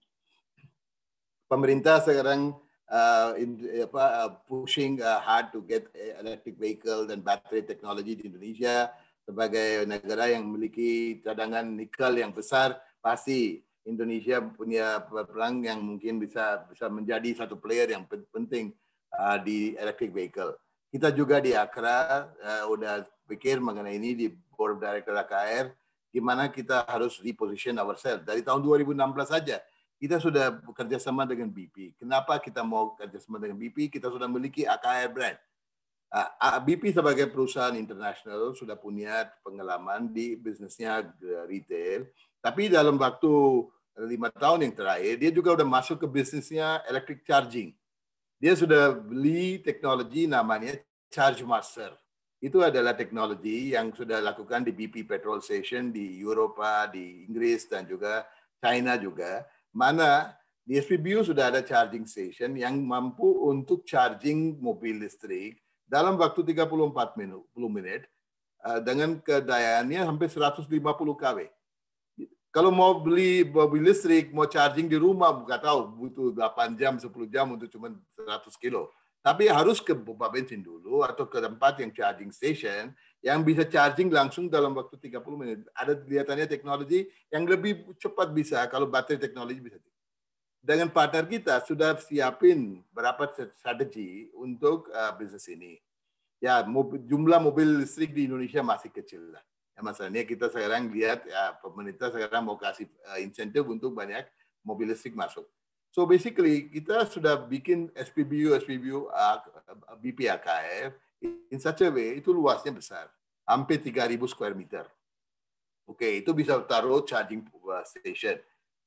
Pemerintah sekarang uh, in, apa, uh, pushing uh, hard to get uh, electric vehicle dan battery technology di Indonesia sebagai negara yang memiliki cadangan nikel yang besar pasti Indonesia punya perang yang mungkin bisa bisa menjadi satu player yang penting uh, di electric vehicle. Kita juga di Akra uh, udah pikir mengenai ini di board director AKR gimana kita harus reposition ourselves. Dari tahun 2016 saja kita sudah bekerja sama dengan BP. Kenapa kita mau kerja sama dengan BP? Kita sudah memiliki AKR brand. Ah, BP sebagai perusahaan internasional sudah punya pengalaman di bisnisnya eh, retail, tapi dalam waktu lima tahun yang terakhir dia juga sudah masuk ke bisnisnya electric charging. Dia sudah beli teknologi namanya Charge Master itu adalah teknologi yang sudah lakukan di BP Petrol Station di Eropa, di Inggris dan juga China juga, mana di SPBU sudah ada charging station yang mampu untuk charging mobil listrik dalam waktu 34 menit, menit eh, dengan kedayaannya hampir 150 kW. Kalau mau beli mobil listrik, mau charging di rumah, nggak tahu, butuh 8 jam, 10 jam untuk cuma 100 kilo. Tapi harus ke bensin dulu atau ke tempat yang charging station yang bisa charging langsung dalam waktu 30 menit. Ada kelihatannya teknologi yang lebih cepat bisa kalau baterai teknologi bisa. Dengan partner kita sudah siapin berapa strategi untuk uh, bisnis ini. Ya, mobil, jumlah mobil listrik di Indonesia masih kecil lah. Ya, masalahnya kita sekarang lihat ya, pemerintah sekarang mau kasih uh, insentif untuk banyak mobil listrik masuk. So basically, kita sudah bikin SPBU, SPBU, uh, BP in such a way, itu luasnya besar. Hampir 3.000 square meter. Oke, okay, itu bisa taruh charging uh, station.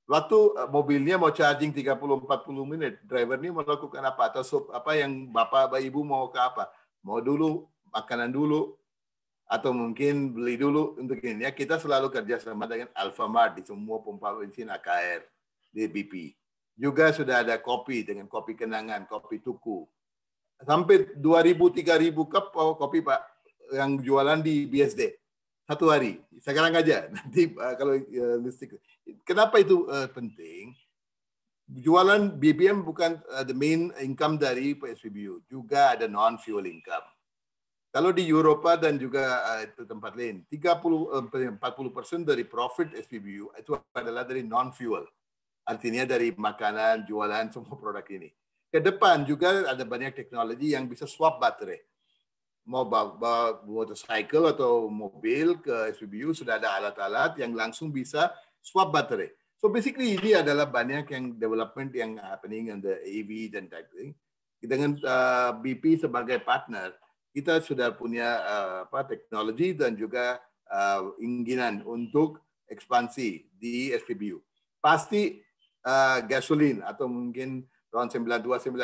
Waktu uh, mobilnya mau charging 30-40 menit, drivernya mau lakukan apa? Atau sup, apa yang bapak, bapak ibu mau ke apa? Mau dulu, makanan dulu, atau mungkin beli dulu untuk ini. Ya, kita selalu kerja sama dengan Alfamart di semua pompa bensin AKR, di BP. Juga sudah ada kopi dengan kopi kenangan, kopi tuku. Sampai 2000 3000 cup oh, kopi Pak yang jualan di BSD. Satu hari. Sekarang aja nanti uh, kalau uh, listrik. Kenapa itu uh, penting? Jualan BBM bukan uh, the main income dari PSBBU. Juga ada non fuel income. Kalau di Eropa dan juga itu tempat lain, 30 40% dari profit SPBU itu adalah dari non fuel. Artinya dari makanan, jualan, semua produk ini. Ke depan juga ada banyak teknologi yang bisa swap baterai. Mau bawa motorcycle atau mobil ke SPBU sudah ada alat-alat yang langsung bisa swap baterai. So basically ini adalah banyak yang development yang happening on the EV dan type thing. Dengan uh, BP sebagai partner, kita sudah punya uh, apa teknologi dan juga uh, inginan untuk ekspansi di SPBU. Pasti uh, gasolin atau mungkin tahun 92 95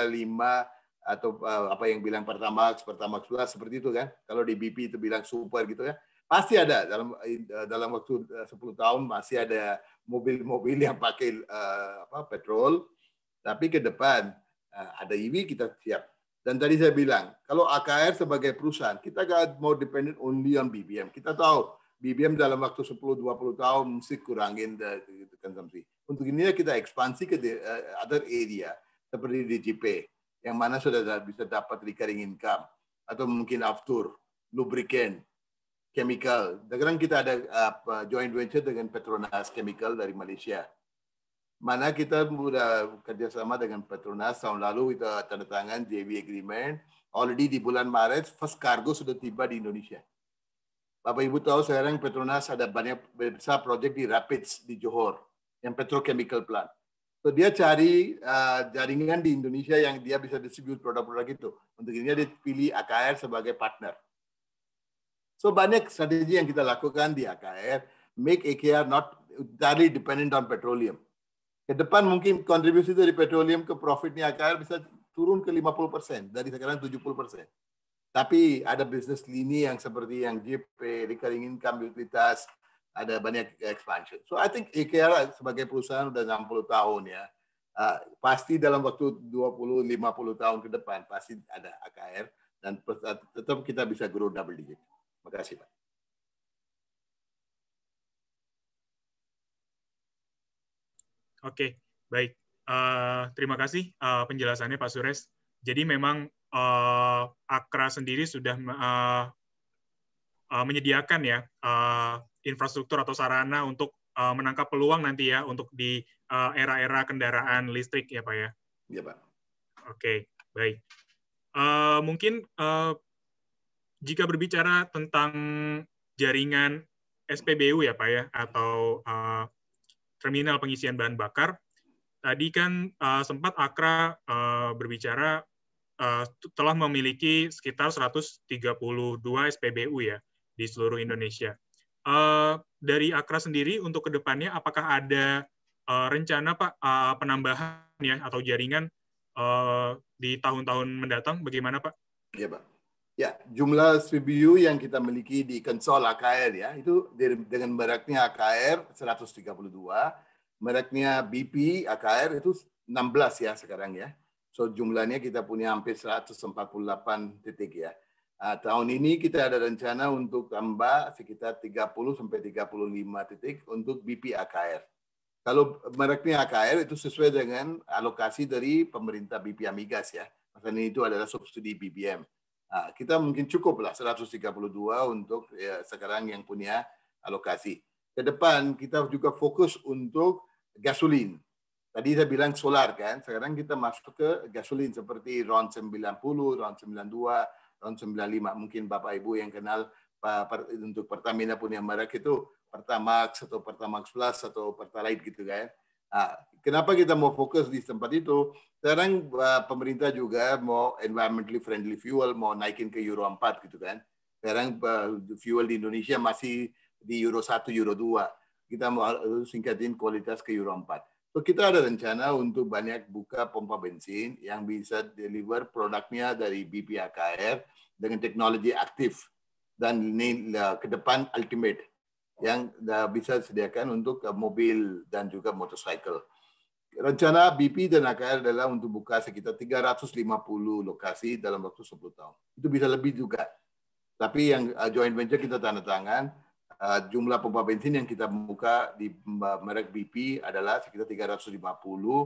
atau uh, apa yang bilang Pertamax, Pertamax Plus seperti itu kan. Kalau di BP itu bilang super gitu ya Pasti ada dalam eh, dalam waktu sepuluh 10 tahun masih ada mobil-mobil yang pakai uh, apa petrol tapi ke depan uh, ada EV kita siap. Dan tadi saya bilang, kalau AKR sebagai perusahaan, kita nggak mau dependent only on BBM. Kita tahu BBM dalam waktu 10-20 tahun mesti kurangin the, the konsumsi. Untuk ini kita ekspansi ke eh, other area seperti DJP yang mana sudah bisa dapat recurring income atau mungkin after lubricant, chemical. Sekarang kita ada joint venture dengan Petronas Chemical dari Malaysia. Mana kita sudah kerjasama dengan Petronas tahun lalu kita tanda tangan JV agreement. Already di bulan Maret first cargo sudah tiba di Indonesia Bapak Ibu tahu sekarang Petronas ada banyak besar proyek di Rapids di Johor yang petrochemical plant. So dia cari uh, jaringan di Indonesia yang dia bisa distribute produk-produk itu. Untuk ini dia pilih AKR sebagai partner. So banyak strategi yang kita lakukan di AKR, make AKR not entirely dependent on petroleum. Ke depan mungkin kontribusi dari petroleum ke profitnya AKR bisa turun ke 50% dari sekarang 70%. Tapi ada bisnis lini yang seperti yang GP, recurring income utilitas, ada banyak expansion. So I think IKEA sebagai perusahaan udah 60 tahun ya. Uh, pasti dalam waktu 20-50 tahun ke depan pasti ada AKR dan eh, tetap kita bisa grow double digit. Terima kasih Pak. Oke, baik. Uh, terima kasih uh, penjelasannya Pak Sures. Jadi memang uh, eh, Akra sendiri sudah uh, uh, menyediakan ya uh, infrastruktur atau sarana untuk uh, menangkap peluang nanti ya untuk di uh, era-era kendaraan listrik ya Pak ya? Iya Pak. Oke, okay, baik. Uh, mungkin uh, jika berbicara tentang jaringan SPBU ya Pak ya, atau uh, terminal pengisian bahan bakar, tadi kan uh, sempat Akra uh, berbicara Eh, telah memiliki sekitar 132 SPBU ya di seluruh Indonesia. Eh, dari Akra sendiri untuk kedepannya apakah ada eh, rencana Pak penambahan ya atau jaringan di tahun-tahun mendatang? Bagaimana Pak? Ya Pak. Ya, jumlah SPBU yang kita miliki di konsol AKR ya, itu dengan mereknya AKR 132, mereknya BP AKR itu 16 ya sekarang ya So jumlahnya kita punya hampir 148 titik ya. Uh, tahun ini kita ada rencana untuk tambah sekitar 30 sampai 35 titik untuk BP AKR. Kalau mereknya AKR itu sesuai dengan alokasi dari pemerintah BP Amigas ya. Makanya itu adalah subsidi BBM. Uh, ah, kita mungkin cukup lah 132 untuk ya, sekarang yang punya alokasi. Ke depan kita juga fokus untuk gasolin. Tadi saya bilang solar kan, sekarang kita masuk ke gasolin seperti RON 90, RON 92, RON 95. Mungkin Bapak Ibu yang kenal untuk Pertamina punya merek itu Pertamax atau Pertamax Plus atau Pertalite gitu kan. Nah, kenapa kita mau fokus di tempat itu? Sekarang pemerintah juga mau environmentally friendly fuel, mau naikin ke Euro 4 gitu kan. Sekarang fuel di Indonesia masih di Euro 1, Euro 2. Kita mau uh, singkatin kualitas ke Euro 4. So, kita ada rencana untuk banyak buka pompa bensin yang bisa deliver produknya dari BP AKR dengan teknologi aktif dan ini eh, ke depan ultimate yang eh, bisa disediakan untuk eh, mobil dan juga motorcycle. Rencana BP dan AKR adalah untuk buka sekitar 350 lokasi dalam waktu 10 tahun. Itu bisa lebih juga. Tapi yang joint venture kita tanda tangan Eh, jumlah pompa bensin yang kita buka di eh, merek BP adalah sekitar 350. Uh,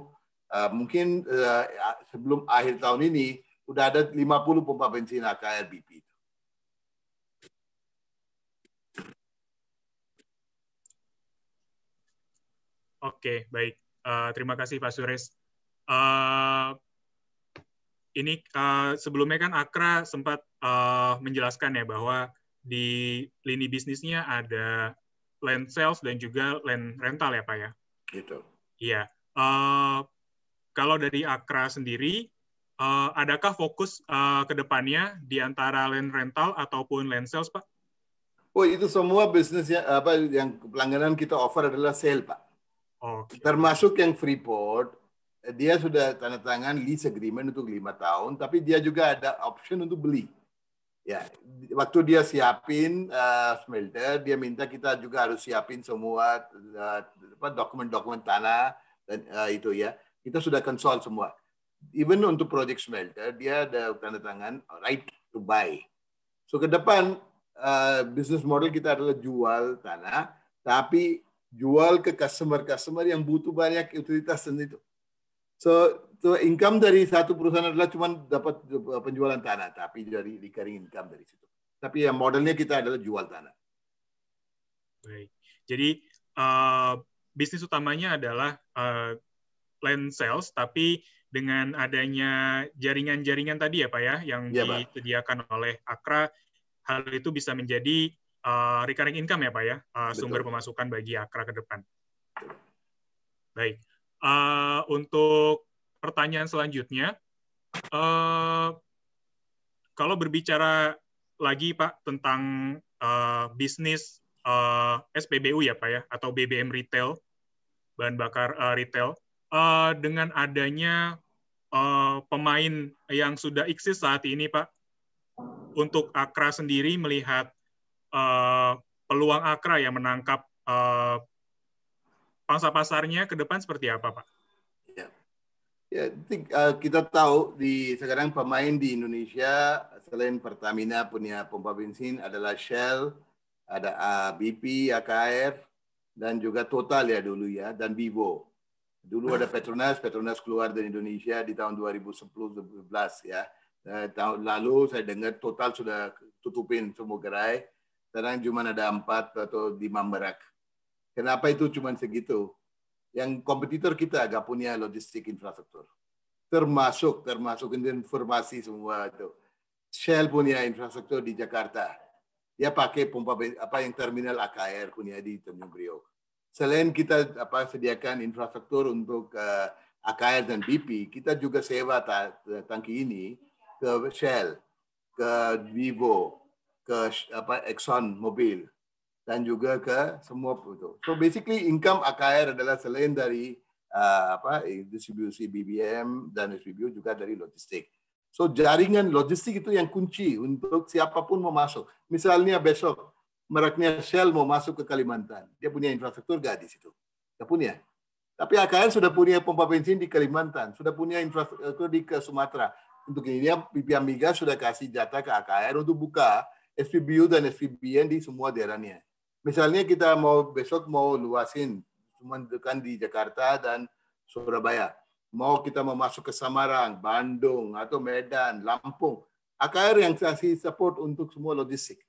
eh, mungkin uh, sebelum akhir tahun ini sudah ada 50 pompa bensin AKR BP. Oke, baik. Uh, terima kasih Pak Sures. Uh, ini uh, sebelumnya kan Akra sempat uh, menjelaskan ya bahwa di lini bisnisnya ada land sales dan juga land rental ya Pak ya? Gitu. Iya. Uh, kalau dari Akra sendiri, uh, adakah fokus uh, ke depannya di antara land rental ataupun land sales Pak? Oh itu semua bisnisnya apa, yang pelangganan kita offer adalah sale Pak. Okay. Termasuk yang Freeport, dia sudah tanda tangan lease agreement untuk lima tahun, tapi dia juga ada option untuk beli. Ya, waktu dia siapin uh, smelter, dia minta kita juga harus siapin semua uh, dokumen-dokumen tanah dan uh, itu ya. Kita sudah konsol semua. Even untuk project smelter, dia ada tanda tangan right to buy. So ke depan uh, bisnis model kita adalah jual tanah, tapi jual ke customer-customer yang butuh banyak utilitas dan itu. So income dari satu perusahaan adalah cuma dapat eh, penjualan tanah, tapi dari recurring income dari situ. Tapi yang modelnya kita adalah jual tanah. Baik. Jadi uh, bisnis utamanya adalah uh, land sales, tapi dengan adanya jaringan-jaringan tadi ya Pak ya, yang ya, Pak. oleh Akra, hal itu bisa menjadi uh, recurring income ya Pak ya, uh, sumber pemasukan bagi Akra ke depan. Baik. Uh, untuk pertanyaan selanjutnya. Uh, kalau berbicara lagi Pak tentang uh, bisnis uh, eh, SPBU ya Pak ya atau BBM retail bahan bakar uh, retail uh, dengan adanya uh, pemain yang sudah eksis saat ini Pak untuk Akra sendiri melihat uh, peluang Akra yang menangkap uh, pangsa pasarnya ke depan seperti apa Pak? Ya, eh, kita tahu di sekarang pemain di Indonesia selain Pertamina punya pompa bensin adalah Shell, ada BP, AKR, dan juga Total ya dulu ya, dan Vivo. Dulu ada ah. Petronas, Petronas keluar dari Indonesia di tahun 2010-2011 ya. Eh, tahun lalu saya dengar Total sudah tutupin semua gerai. Sekarang cuma ada empat atau lima merek. Kenapa itu cuma segitu? yang kompetitor kita agak punya logistik infrastruktur. Termasuk termasuk informasi semua itu. Shell punya infrastruktur di Jakarta. Dia pakai pompa apa yang terminal AKR punya di Tanjung Priok. Selain kita apa sediakan infrastruktur untuk uh, eh, AKR dan BP, kita juga sewa ta eh, tangki ini ke Shell, ke Vivo, ke apa Exxon Mobil dan juga ke semua itu. So basically income AKR adalah selain dari uh, apa distribusi BBM dan distribusi juga dari logistik. So jaringan logistik itu yang kunci untuk siapapun mau masuk. Misalnya besok mereknya Shell mau masuk ke Kalimantan, dia punya infrastruktur gak di situ? Gak punya. Tapi AKR sudah punya pompa bensin di Kalimantan, sudah punya infrastruktur di ke Sumatera. Untuk ini BPM Migas sudah kasih jatah ke AKR untuk buka SPBU dan SPBN di semua daerahnya. Misalnya kita mau besok mau luasin cuman kan di Jakarta dan Surabaya. Mau kita mau masuk ke Semarang, Bandung, atau Medan, Lampung. AKR yang kasih support untuk semua logistik.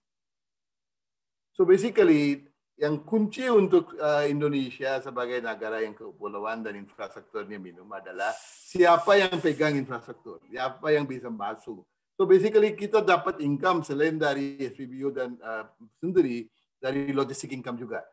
So basically yang kunci untuk eh, Indonesia sebagai negara yang kepulauan dan infrastrukturnya minum adalah siapa yang pegang infrastruktur, siapa yang bisa masuk. So basically kita dapat income selain dari SPBU dan uh, sendiri, dari logistik income juga.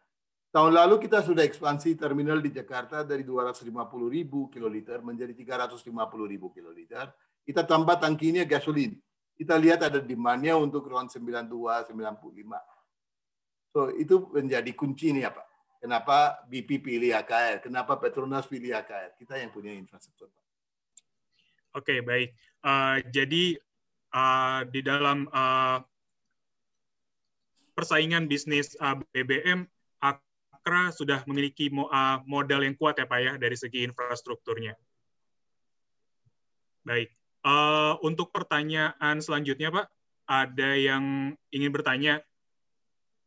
Tahun lalu kita sudah ekspansi terminal di Jakarta dari 250 ribu kiloliter menjadi 350 ribu kiloliter. Kita tambah tangkinya gasolin. Kita lihat ada demandnya untuk round 92, 95. So itu menjadi kunci nih apa ya, Kenapa BP pilih AKR? Kenapa Petronas pilih AKR? Kita yang punya infrastruktur Oke, okay, baik. Uh, jadi uh, di dalam uh, persaingan bisnis uh, BBM Akra sudah memiliki mo, uh, modal yang kuat ya Pak ya dari segi infrastrukturnya. Baik. Uh, untuk pertanyaan selanjutnya Pak, ada yang ingin bertanya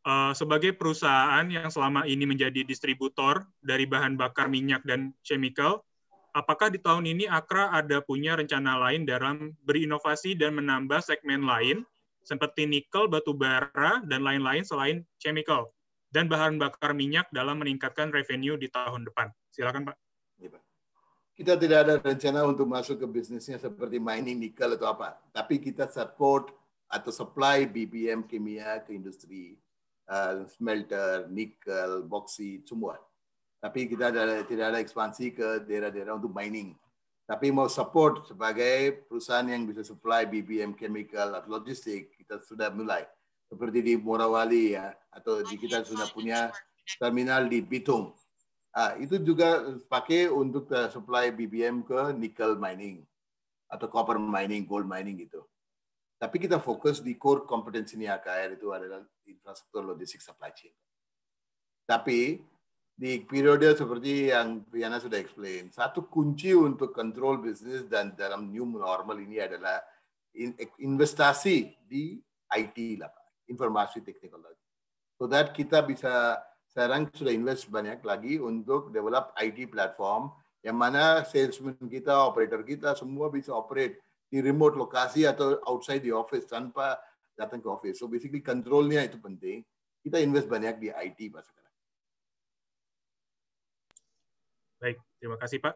uh, sebagai perusahaan yang selama ini menjadi distributor dari bahan bakar minyak dan chemical, apakah di tahun ini Akra ada punya rencana lain dalam berinovasi dan menambah segmen lain seperti nikel, batu bara, dan lain-lain selain chemical, dan bahan bakar minyak dalam meningkatkan revenue di tahun depan. Silakan Pak. Iya, kita tidak ada rencana untuk masuk ke bisnisnya seperti mining nikel atau apa, tapi kita support atau supply BBM kimia ke industri uh, smelter, nikel, boksit, semua. Tapi kita ada, tidak ada ekspansi ke daerah-daerah untuk mining tapi mau support sebagai perusahaan yang bisa supply BBM chemical atau logistik kita sudah mulai seperti di Morawali ya atau di kita sudah punya gitu terminal di Bitung. Ah, itu juga pakai untuk eh, supply BBM ke nickel mining atau copper mining, gold mining gitu. Tapi kita fokus di core kompetensi ini ya, AKR itu adalah infrastruktur logistik supply chain. Tapi di periode seperti yang Riana sudah explain, satu kunci untuk kontrol bisnis dan dalam new normal ini adalah investasi di IT lah, informasi teknologi. So that kita bisa sekarang sudah invest banyak lagi untuk develop IT platform yang mana salesman kita, operator kita semua bisa operate di remote lokasi atau outside the office tanpa datang ke office. So basically kontrolnya itu penting. Kita invest banyak di IT pas Baik, terima kasih Pak.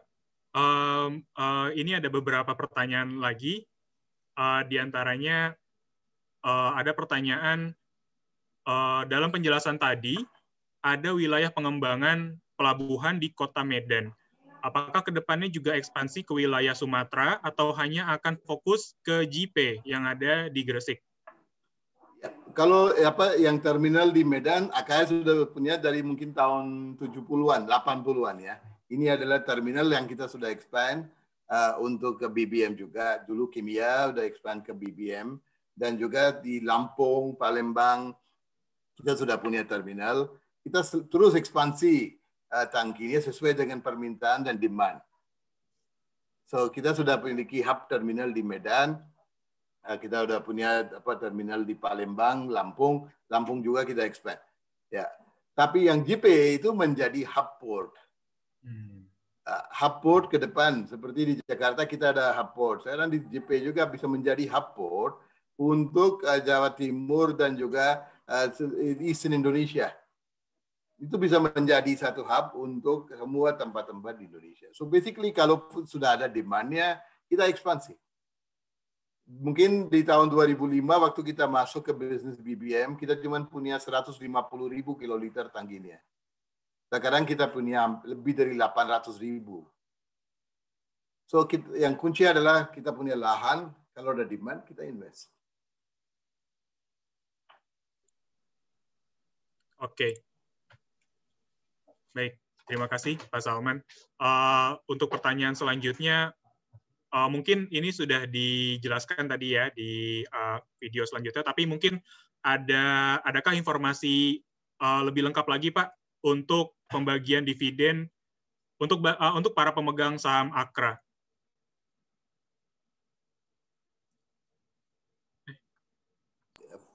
Um, uh, ini ada beberapa pertanyaan lagi. Uh, di antaranya uh, ada pertanyaan uh, dalam penjelasan tadi ada wilayah pengembangan pelabuhan di Kota Medan. Apakah kedepannya juga ekspansi ke wilayah Sumatera atau hanya akan fokus ke JP yang ada di Gresik? Ya, kalau ya, apa yang terminal di Medan AKS sudah punya dari mungkin tahun 70-an, 80-an ya. Ini adalah terminal yang kita sudah expand uh, untuk ke BBM juga. Dulu kimia sudah expand ke BBM dan juga di Lampung, Palembang kita sudah punya terminal. Kita terus ekspansi uh, tangkinya sesuai dengan permintaan dan demand. So kita sudah memiliki hub terminal di Medan, uh, kita sudah punya apa terminal di Palembang, Lampung, Lampung juga kita expand. Ya, tapi yang JPE itu menjadi hub port. Uh, hub ke depan seperti di Jakarta kita ada hub Saya rasa di JP juga bisa menjadi hub untuk uh, Jawa Timur dan juga uh, Eastern Indonesia. Itu bisa menjadi satu hub untuk semua tempat-tempat di Indonesia. So basically kalau sudah ada demandnya kita ekspansi. Mungkin di tahun 2005 waktu kita masuk ke bisnis BBM kita cuma punya 150 ribu kiloliter tangginya. Sekarang kita punya lebih dari 800 ribu. So kita, yang kunci adalah kita punya lahan, kalau ada demand kita invest. Oke. Okay. Baik, terima kasih Pak Salman. Uh, untuk pertanyaan selanjutnya, uh, mungkin ini sudah dijelaskan tadi ya di uh, video selanjutnya, tapi mungkin ada adakah informasi uh, lebih lengkap lagi Pak untuk pembagian dividen untuk uh, untuk para pemegang saham Akra.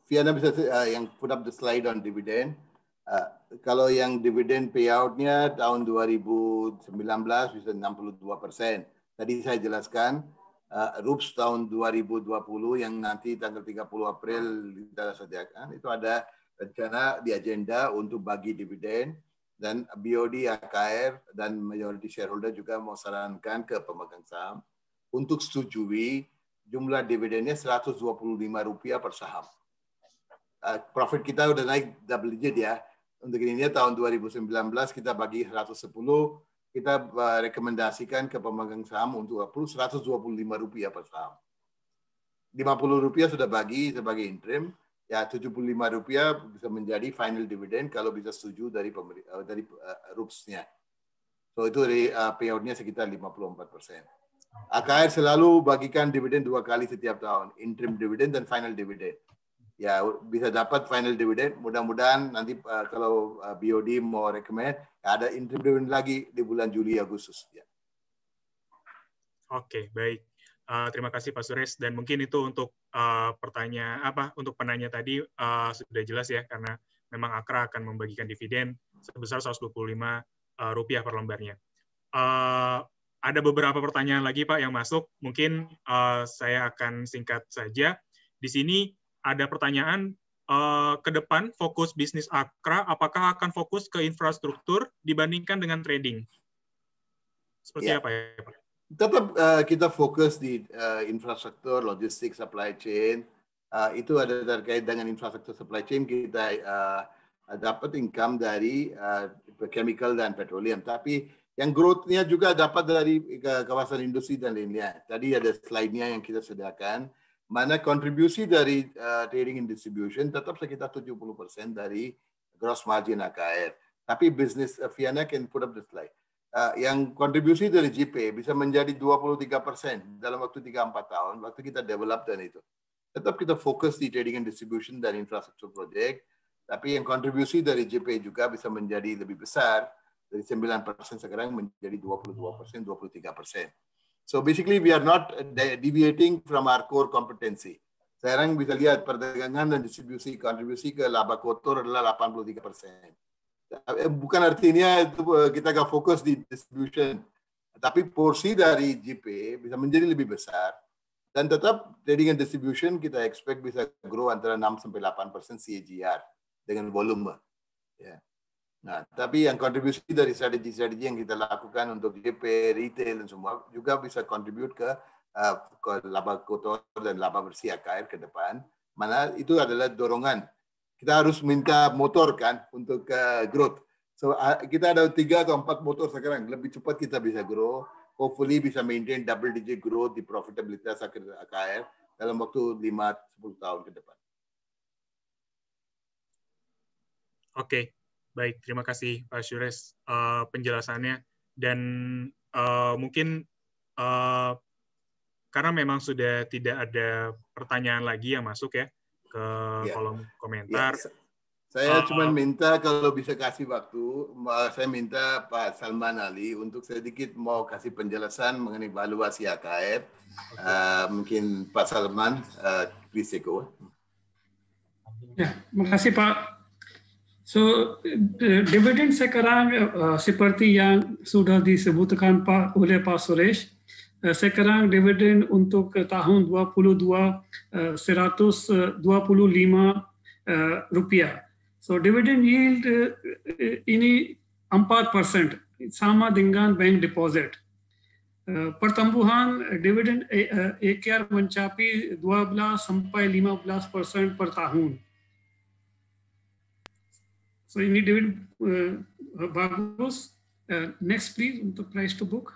Fiana bisa uh, yang put up the slide on dividend. Uh, eh, kalau yang dividen payoutnya tahun 2019 bisa 62 persen. Tadi saya jelaskan uh, RUPS tahun 2020 yang nanti tanggal 30 April kita sediakan itu ada rencana di agenda untuk bagi dividen dan BOD AKR dan majority shareholder juga mau sarankan ke pemegang saham untuk setujui jumlah dividennya 125 rupiah per saham. Ah, profit kita udah naik double digit ya. Untuk ini tahun 2019 kita bagi 110, kita ah, rekomendasikan ke pemegang saham untuk Rp125 per saham. 50 rupiah sudah bagi sebagai interim, ya tujuh puluh lima rupiah bisa menjadi final dividend kalau bisa setuju dari pemberi, eh, dari uh, eh, rups So itu dari uh, eh, payout-nya sekitar empat persen. AKR selalu bagikan dividen dua kali setiap tahun, interim dividend dan final dividend. Ya bisa dapat final dividend. Mudah-mudahan nanti uh, kalau uh, BOD mau recommend ada interim dividend lagi di bulan Juli Agustus. Ya. Oke, okay, baik. Uh, terima kasih Pak Sures dan mungkin itu untuk uh, eh, pertanyaan apa untuk penanya tadi uh, sudah jelas ya karena memang Akra akan membagikan dividen sebesar 125 uh, rupiah per lembarnya. Uh, ada beberapa pertanyaan lagi Pak yang masuk, mungkin uh, saya akan singkat saja. Di sini ada pertanyaan uh, ke depan fokus bisnis Akra apakah akan fokus ke infrastruktur dibandingkan dengan trading? Seperti yeah. apa ya Pak? tetap uh, kita fokus di uh, infrastruktur, logistik, supply chain. Uh, itu ada terkait dengan infrastruktur supply chain kita uh, dapat income dari uh, chemical dan petroleum. Tapi yang growth-nya juga dapat dari kawasan industri dan lainnya. Tadi ada slide-nya yang kita sediakan. Mana kontribusi dari uh, trading and distribution tetap sekitar 70% dari gross margin AKR. Tapi bisnis, uh, Fiana can put up the slide. Eh, yang kontribusi dari GP bisa menjadi 23 persen dalam waktu 3-4 tahun, waktu kita develop dan itu. Tetap kita fokus di trading and distribution dan infrastruktur project, tapi yang kontribusi dari GP juga bisa menjadi lebih besar, dari 9 persen sekarang menjadi 22 persen, 23 persen. So basically we are not eh, deviating from our core competency. Sekarang bisa lihat perdagangan dan distribusi kontribusi ke laba kotor adalah 83 persen Eh, bukan artinya itu eh, kita gak fokus di distribution, tapi porsi dari GP bisa menjadi lebih besar dan tetap trading and distribution kita expect bisa grow antara 6 sampai 8 persen CAGR dengan volume. Ya. Nah, tapi yang kontribusi dari strategi-strategi yang kita lakukan untuk GP, retail, dan semua juga bisa contribute ke, eh, ke laba kotor dan laba bersih AKR ke depan. Mana itu adalah dorongan kita harus minta motor kan untuk uh, growth. So uh, kita ada tiga atau empat motor sekarang. Lebih cepat kita bisa grow. Hopefully bisa maintain double digit growth di profitabilitas AKR dalam waktu lima 10 tahun ke depan. Oke, okay. baik. Terima kasih Pak Syures uh, eh, penjelasannya. Dan uh, mungkin uh, karena memang sudah tidak ada pertanyaan lagi yang masuk ya, ke ya. kolom komentar. Ya. Saya uh, eh, cuma minta kalau bisa kasih waktu, saya minta Pak Salman Ali untuk sedikit mau kasih penjelasan mengenai valuasi AKF. Okay. Uh, eh, mungkin Pak Salman, uh, please take over. Ya, makasih Pak. So, dividend sekarang uh, seperti yang sudah disebutkan Pak oleh Pak Suresh, Sekarang dividen untuk tahun 22 125 rupiah. So dividend yield ini 4% sama dengan bank deposit. Pertumbuhan dividen AKR mencapai 12 sampai 15% per tahun. So ini dividend bagus. next please untuk price to book.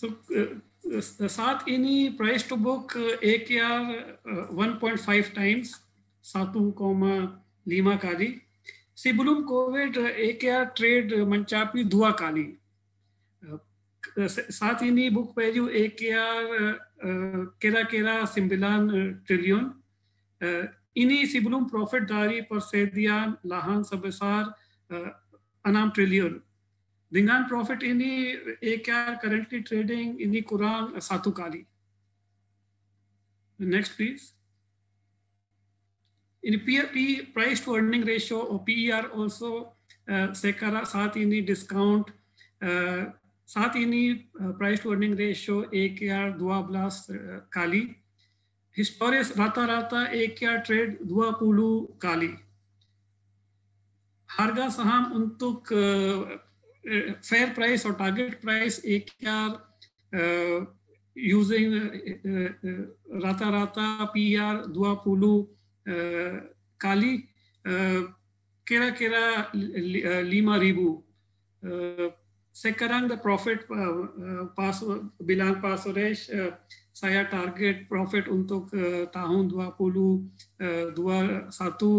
So uh, Sath ini price to book uh, AKR uh, 1.5 times Satu comma Lima Kali. Sibulum Covid uh, AKR trade Manchapi Dua Kali. साथ ही नहीं book value ए के आर केरा केरा सिम्बिलान ट्रिलियन इन्हीं सिबलुम प्रॉफिट दारी पर सेदियान लाहान सबसार अनाम ट्रिलियन Lingan profit in the AKR currently trading in the Quran Satukali. Next, please. In PE price to earning ratio or PER also uh, Sekara साथ ही नहीं discount uh, साथ ही नहीं price to earning ratio AKR दुआ ब्लास uh, काली हिस्टोरियस राता राता AKR trade दुआ पुलू काली हार्गा सहाम उन्तुक uh, फेयर प्राइस और टारगेट प्राइस एक आर यूजिंग राता राता पी आर e दुआ पुलू काली केरा केरा लीमा रिबू सेकरंग द प्रॉफिट पास बिलान पास रेश साया टारगेट प्रॉफिट उन तो ताहूं दुआ पुलू दुआ सातू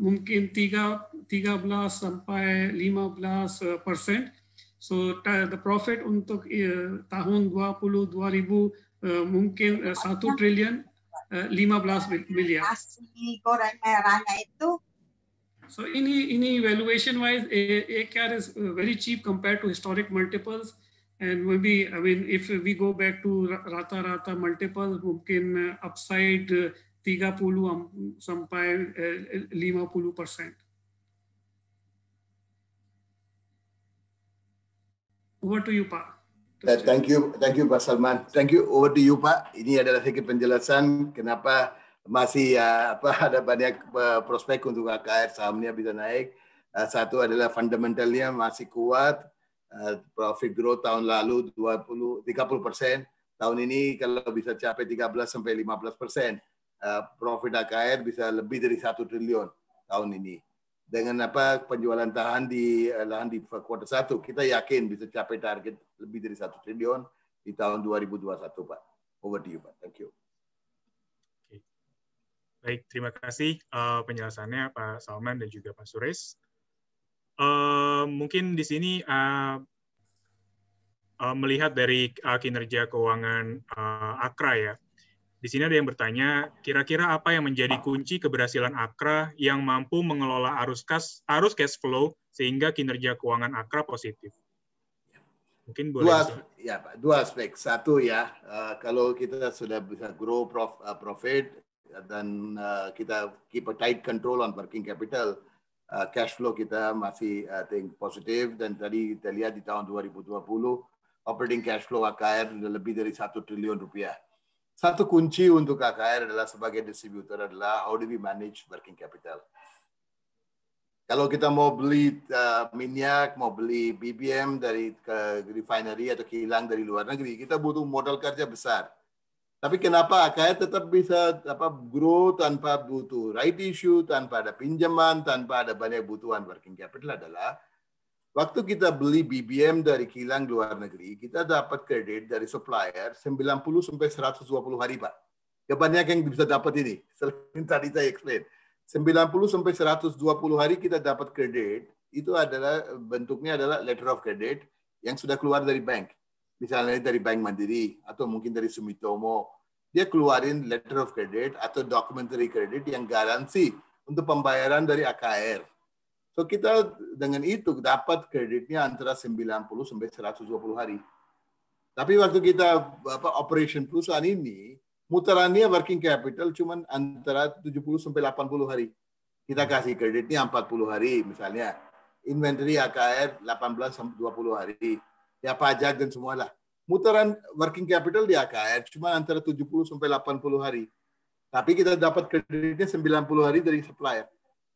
मुमकिन तीगा Tiga plus sampai lima plus persen. So the profit untuk uh, tahun puluh dua ribu mungkin uh, trillion lima uh, 15 miliar. Asli goreng merahnya itu So ini ini valuation wise AKR is very cheap compared to historic multiples and maybe I mean if we go back to rata rata multiples mungkin upside tiga puluh sampai lima puluh percent. Over to you, Pak. Thank you, thank you, Pak Salman. Thank you. Over to you, Pak. Ini adalah sedikit penjelasan kenapa masih ya apa ada banyak prospek untuk AKR sahamnya bisa naik. Eh, satu adalah fundamentalnya masih kuat, eh, profit growth tahun lalu 20 30 persen, tahun ini kalau bisa capai 13 sampai 15 persen, eh, profit AKR bisa lebih dari satu triliun tahun ini dengan apa penjualan tahan di eh, lahan di kuartal satu kita yakin bisa capai target lebih dari satu triliun di tahun 2021 Pak. Over to you Pak. Thank you. Baik, terima kasih uh, penjelasannya Pak Salman dan juga Pak Suris. Uh, mungkin di sini uh, uh, melihat dari uh, kinerja keuangan uh, Akra ya, di sini ada yang bertanya, kira-kira apa yang menjadi kunci keberhasilan Akra yang mampu mengelola arus kas, arus cash flow sehingga kinerja keuangan Akra positif? Mungkin boleh dua, ya pak, dua aspek. Satu ya, uh, kalau kita sudah bisa grow prof, uh, profit eh, dan uh, kita keep a tight control on working capital, uh, cash flow kita masih uh, think positif dan tadi kita lihat di tahun 2020 operating cash flow AKR lebih dari satu triliun rupiah. Satu kunci untuk KKR adalah sebagai distributor adalah how do we manage working capital. Kalau kita mau beli eh, minyak, mau beli BBM dari ke refinery atau kilang dari luar negeri, kita butuh modal kerja besar. Tapi kenapa AKR tetap bisa apa grow tanpa butuh right issue, tanpa ada pinjaman, tanpa ada banyak butuhan working capital adalah Waktu kita beli BBM dari kilang luar negeri, kita dapat kredit dari supplier 90 sampai 120 hari, Pak. Ya, banyak yang bisa dapat ini. Selain tadi saya explain. 90 sampai 120 hari kita dapat kredit, itu adalah bentuknya adalah letter of credit yang sudah keluar dari bank. Misalnya dari Bank Mandiri atau mungkin dari Sumitomo. Dia keluarin letter of credit atau documentary credit yang garansi untuk pembayaran dari AKR So kita dengan itu dapat kreditnya antara 90 sampai 120 hari. Tapi waktu kita apa, operation perusahaan ini, mutarannya working capital cuma antara 70 sampai 80 hari. Kita kasih kreditnya 40 hari misalnya. Inventory AKR 18 sampai 20 hari. Ya pajak dan semualah. Mutaran working capital di AKR cuma antara 70 sampai 80 hari. Tapi kita dapat kreditnya 90 hari dari supplier.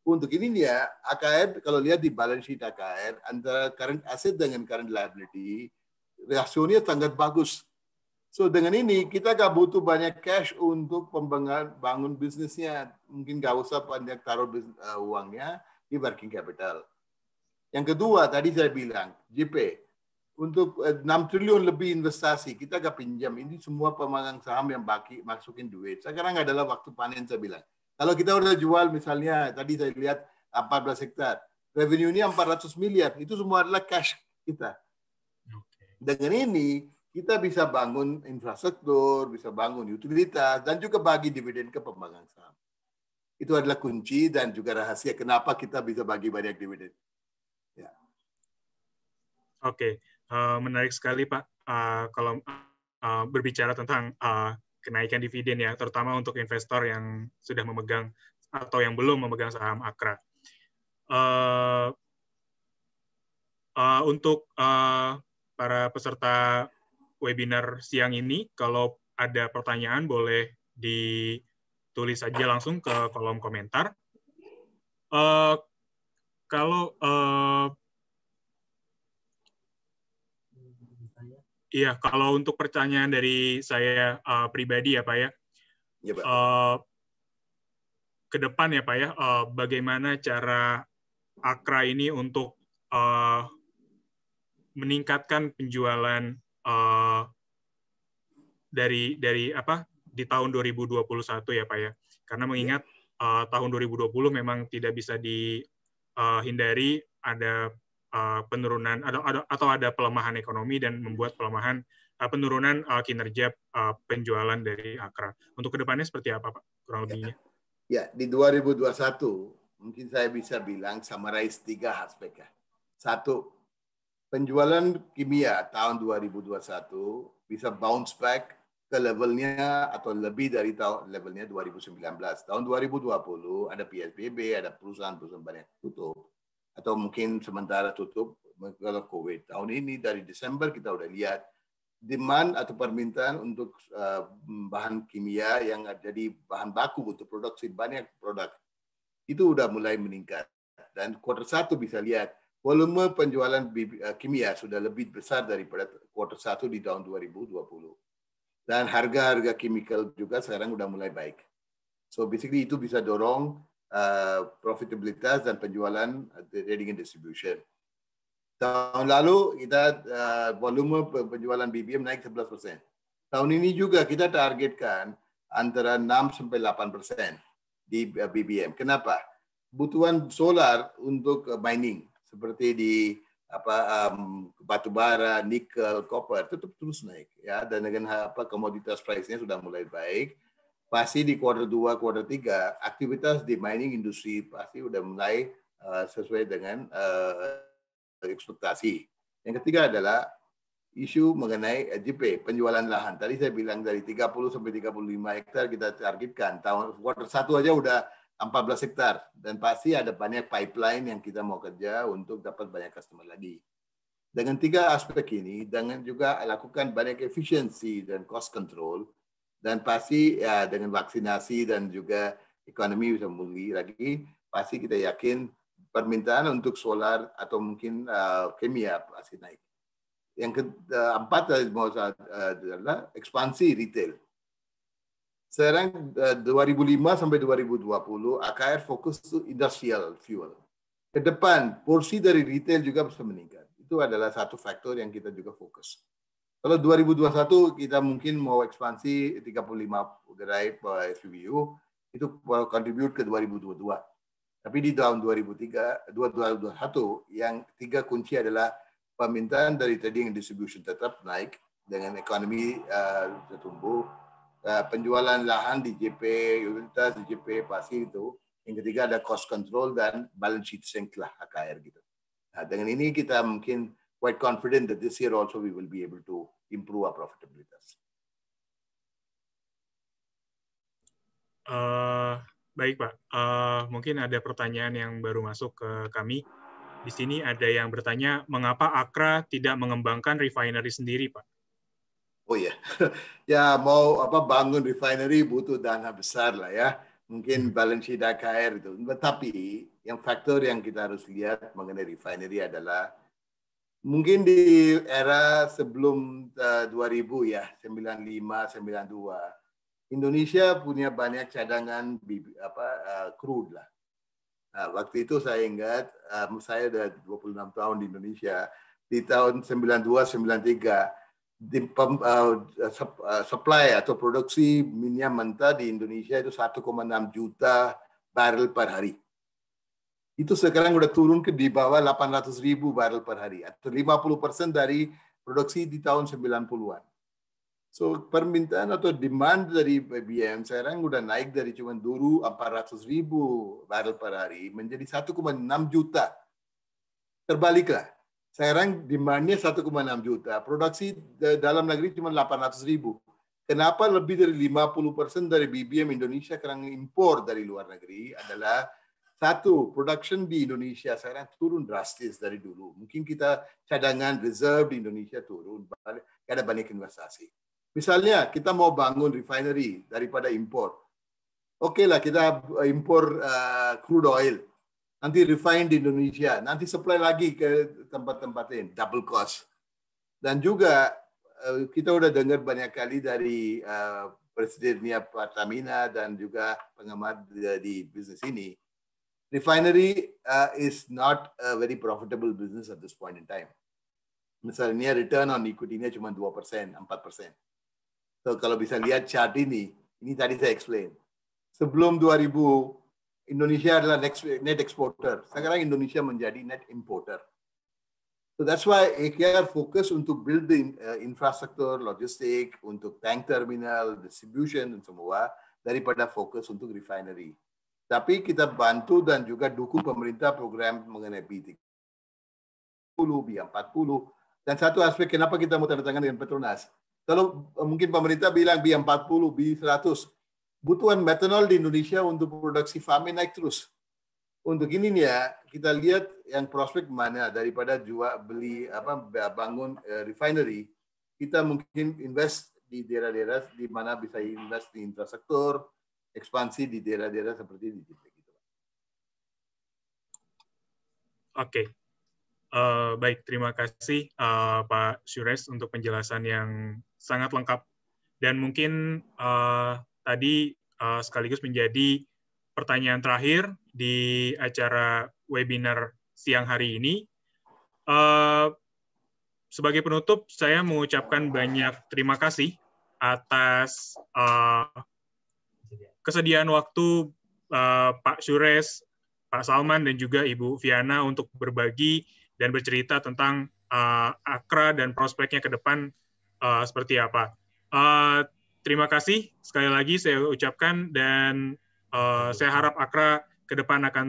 Untuk ini ya AKR kalau lihat di balance sheet AKR antara current asset dengan current liability rasionya sangat bagus. So dengan ini kita gak butuh banyak cash untuk pembangun bangun bisnisnya. Mungkin gak usah banyak taruh uh, uangnya di working capital. Yang kedua tadi saya bilang JP untuk 6 eh, triliun lebih investasi kita gak pinjam ini semua pemegang saham yang baki masukin duit. Sekarang adalah waktu panen saya bilang kalau kita udah jual misalnya tadi saya lihat 14 hektar, revenue-nya 400 miliar, itu semua adalah cash kita. Dengan ini kita bisa bangun infrastruktur, bisa bangun utilitas, dan juga bagi dividen ke pemegang saham. Itu adalah kunci dan juga rahasia kenapa kita bisa bagi banyak dividen. Ya. Oke, okay. uh, eh, menarik sekali Pak. Uh, kalau uh, berbicara tentang uh, kenaikan dividen ya, terutama untuk investor yang sudah memegang atau yang belum memegang saham Akra. Uh, uh, untuk uh, para peserta webinar siang ini, kalau ada pertanyaan boleh ditulis saja langsung ke kolom komentar. Uh, kalau uh, Iya, kalau untuk pertanyaan dari saya uh, pribadi ya Pak ya, ya Pak. Uh, ke depan ya Pak ya, uh, bagaimana cara Akra ini untuk uh, meningkatkan penjualan uh, dari dari apa di tahun 2021 ya Pak ya, karena mengingat uh, tahun 2020 memang tidak bisa dihindari uh, ada Eh, penurunan atau, atau ada pelemahan ekonomi dan membuat pelemahan eh, penurunan eh, kinerja penjualan dari Akra. Untuk kedepannya seperti apa Pak kurang ya. lebihnya? Ya, ya di 2021 mungkin saya bisa bilang summarize tiga aspek ya. Satu, penjualan kimia tahun 2021 bisa bounce back ke levelnya atau lebih dari tahun levelnya 2019. Tahun 2020 ada PSBB, ada perusahaan-perusahaan banyak tutup atau mungkin sementara tutup kalau COVID. Tahun ini dari Desember kita sudah lihat demand atau permintaan untuk eh, bahan kimia yang jadi bahan baku untuk produksi banyak produk itu udah mulai meningkat dan quarter satu bisa lihat volume penjualan eh, kimia sudah lebih besar daripada quarter satu di tahun 2020 dan harga-harga chemical juga sekarang udah mulai baik so basically itu bisa dorong uh, profitabilitas dan penjualan uh, trading and distribution. Tahun lalu kita uh, volume penjualan BBM naik 11 Tahun ini juga kita targetkan antara 6 sampai 8 persen di uh, BBM. Kenapa? Kebutuhan solar untuk uh, mining seperti di apa um, batu bara, nikel, copper tetap terus naik ya dan dengan apa komoditas price-nya sudah mulai baik pasti di quarter 2, quarter 3, aktivitas di mining industri pasti sudah mulai uh, sesuai dengan uh, ekspektasi. Yang ketiga adalah isu mengenai JP, penjualan lahan. Tadi saya bilang dari 30 sampai 35 hektar kita targetkan. Tahun quarter 1 aja udah 14 hektar dan pasti ada banyak pipeline yang kita mau kerja untuk dapat banyak customer lagi. Dengan tiga aspek ini, dengan juga lakukan banyak efisiensi dan cost control, dan pasti ya dengan vaksinasi dan juga ekonomi bisa pulih lagi pasti kita yakin permintaan untuk solar atau mungkin uh, eh, kimia pasti naik. Yang keempat eh, mau eh, adalah ekspansi retail. Sekarang 2005 sampai 2020 AKR fokus itu industrial fuel. Ke depan porsi dari retail juga bisa meningkat. Itu adalah satu faktor yang kita juga fokus. Kalau 2021 kita mungkin mau ekspansi 35 gerai SPBU itu contribute ke 2022. Tapi di tahun 2003, 2021 yang tiga kunci adalah permintaan dari trading and distribution tetap naik dengan ekonomi uh, eh, tumbuh, uh, eh, penjualan lahan di JP, utilitas di JP pasti itu. Yang ketiga ada cost control dan balance sheet strength lah AKR gitu. Nah, dengan ini kita mungkin quite confident that this year also we will be able to improve our profitability. Uh, baik Pak, uh, mungkin ada pertanyaan yang baru masuk ke kami. Di sini ada yang bertanya, mengapa Akra tidak mengembangkan refinery sendiri Pak? Oh ya, ya mau apa bangun refinery butuh dana besar lah ya. Mungkin hmm. balance sheet AKR itu. Tetapi yang faktor yang kita harus lihat mengenai refinery adalah mungkin di era sebelum uh, eh, 2000 ya 95 92 Indonesia punya banyak cadangan apa uh, crude lah nah, waktu itu saya ingat eh, saya udah 26 tahun di Indonesia di tahun 92 93 di pem, uh, supply atau produksi minyak mentah di Indonesia itu 1,6 juta barrel per hari itu sekarang udah turun ke di bawah 800 ribu barrel per hari atau 50 persen dari produksi di tahun 90-an. So permintaan atau demand dari BBM sekarang udah naik dari cuma dulu 400 ribu barrel per hari menjadi 1,6 juta. Terbaliklah, sekarang demandnya 1,6 juta, produksi dalam negeri cuma 800 ribu. Kenapa lebih dari 50 persen dari BBM Indonesia sekarang impor dari luar negeri adalah satu, production di Indonesia sekarang turun drastis dari dulu. Mungkin kita cadangan reserve di Indonesia turun, ada banyak investasi. Misalnya kita mau bangun refinery daripada import. Oke okay lah kita eh, impor uh, crude oil, nanti refine di Indonesia, nanti supply lagi ke tempat-tempat lain, double cost. Dan juga uh, kita udah dengar banyak kali dari uh, presidennya Pertamina dan juga pengamat di bisnis ini, refinery uh, is not a very profitable business at this point in time. Misalnya return on equity-nya cuma 2%, 4%. So kalau bisa lihat chart ini, ini tadi saya explain. Sebelum 2000, Indonesia adalah net exporter. Sekarang Indonesia menjadi net importer. So that's why AKR fokus untuk build the uh, infrastruktur, logistik, untuk tank terminal, distribution, dan semua daripada fokus untuk refinery. Tapi kita bantu dan juga dukung pemerintah program mengenai B30, B40. Dan satu aspek kenapa kita mau tanda tangan dengan Petronas. Kalau eh, mungkin pemerintah bilang B40, B100, butuhan metanol di Indonesia untuk produksi famine naik terus. Untuk ini nih ya, kita lihat yang prospek mana daripada jual beli apa bangun uh, refinery, kita mungkin invest di daerah-daerah di mana bisa invest di infrastruktur, ekspansi di daerah-daerah seperti di Cipre. Gitu. Oke, okay. uh, eh, baik terima kasih uh, Pak Sures untuk penjelasan yang sangat lengkap dan mungkin uh, tadi uh, sekaligus menjadi pertanyaan terakhir di acara webinar siang hari ini. Uh, sebagai penutup, saya mengucapkan banyak terima kasih atas uh, kesediaan waktu uh, Pak Sures, Pak Salman, dan juga Ibu Viana untuk berbagi dan bercerita tentang uh, eh, Akra dan prospeknya ke depan uh, seperti apa. Uh, terima kasih sekali lagi saya ucapkan dan uh, saya harap Akra ke depan akan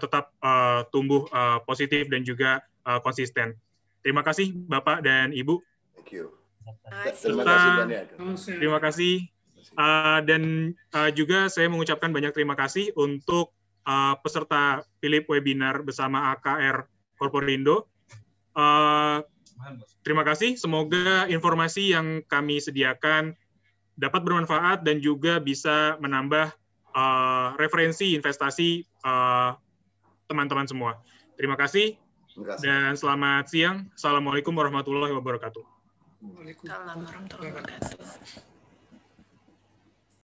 tetap uh, tumbuh uh, positif dan juga uh, konsisten. Terima kasih Bapak dan Ibu. Thank you. Terima kasih banyak. Terima kasih. Ah, dan uh, juga saya mengucapkan banyak terima kasih untuk uh, peserta Philip webinar bersama AKR Korporindo. Uh, terima kasih. Semoga informasi yang kami sediakan dapat bermanfaat dan juga bisa menambah uh, referensi investasi teman-teman uh, semua. Terima kasih. Terima kasih dan selamat siang. Assalamualaikum warahmatullahi wabarakatuh. Waalaikumsalam warahmatullahi wabarakatuh.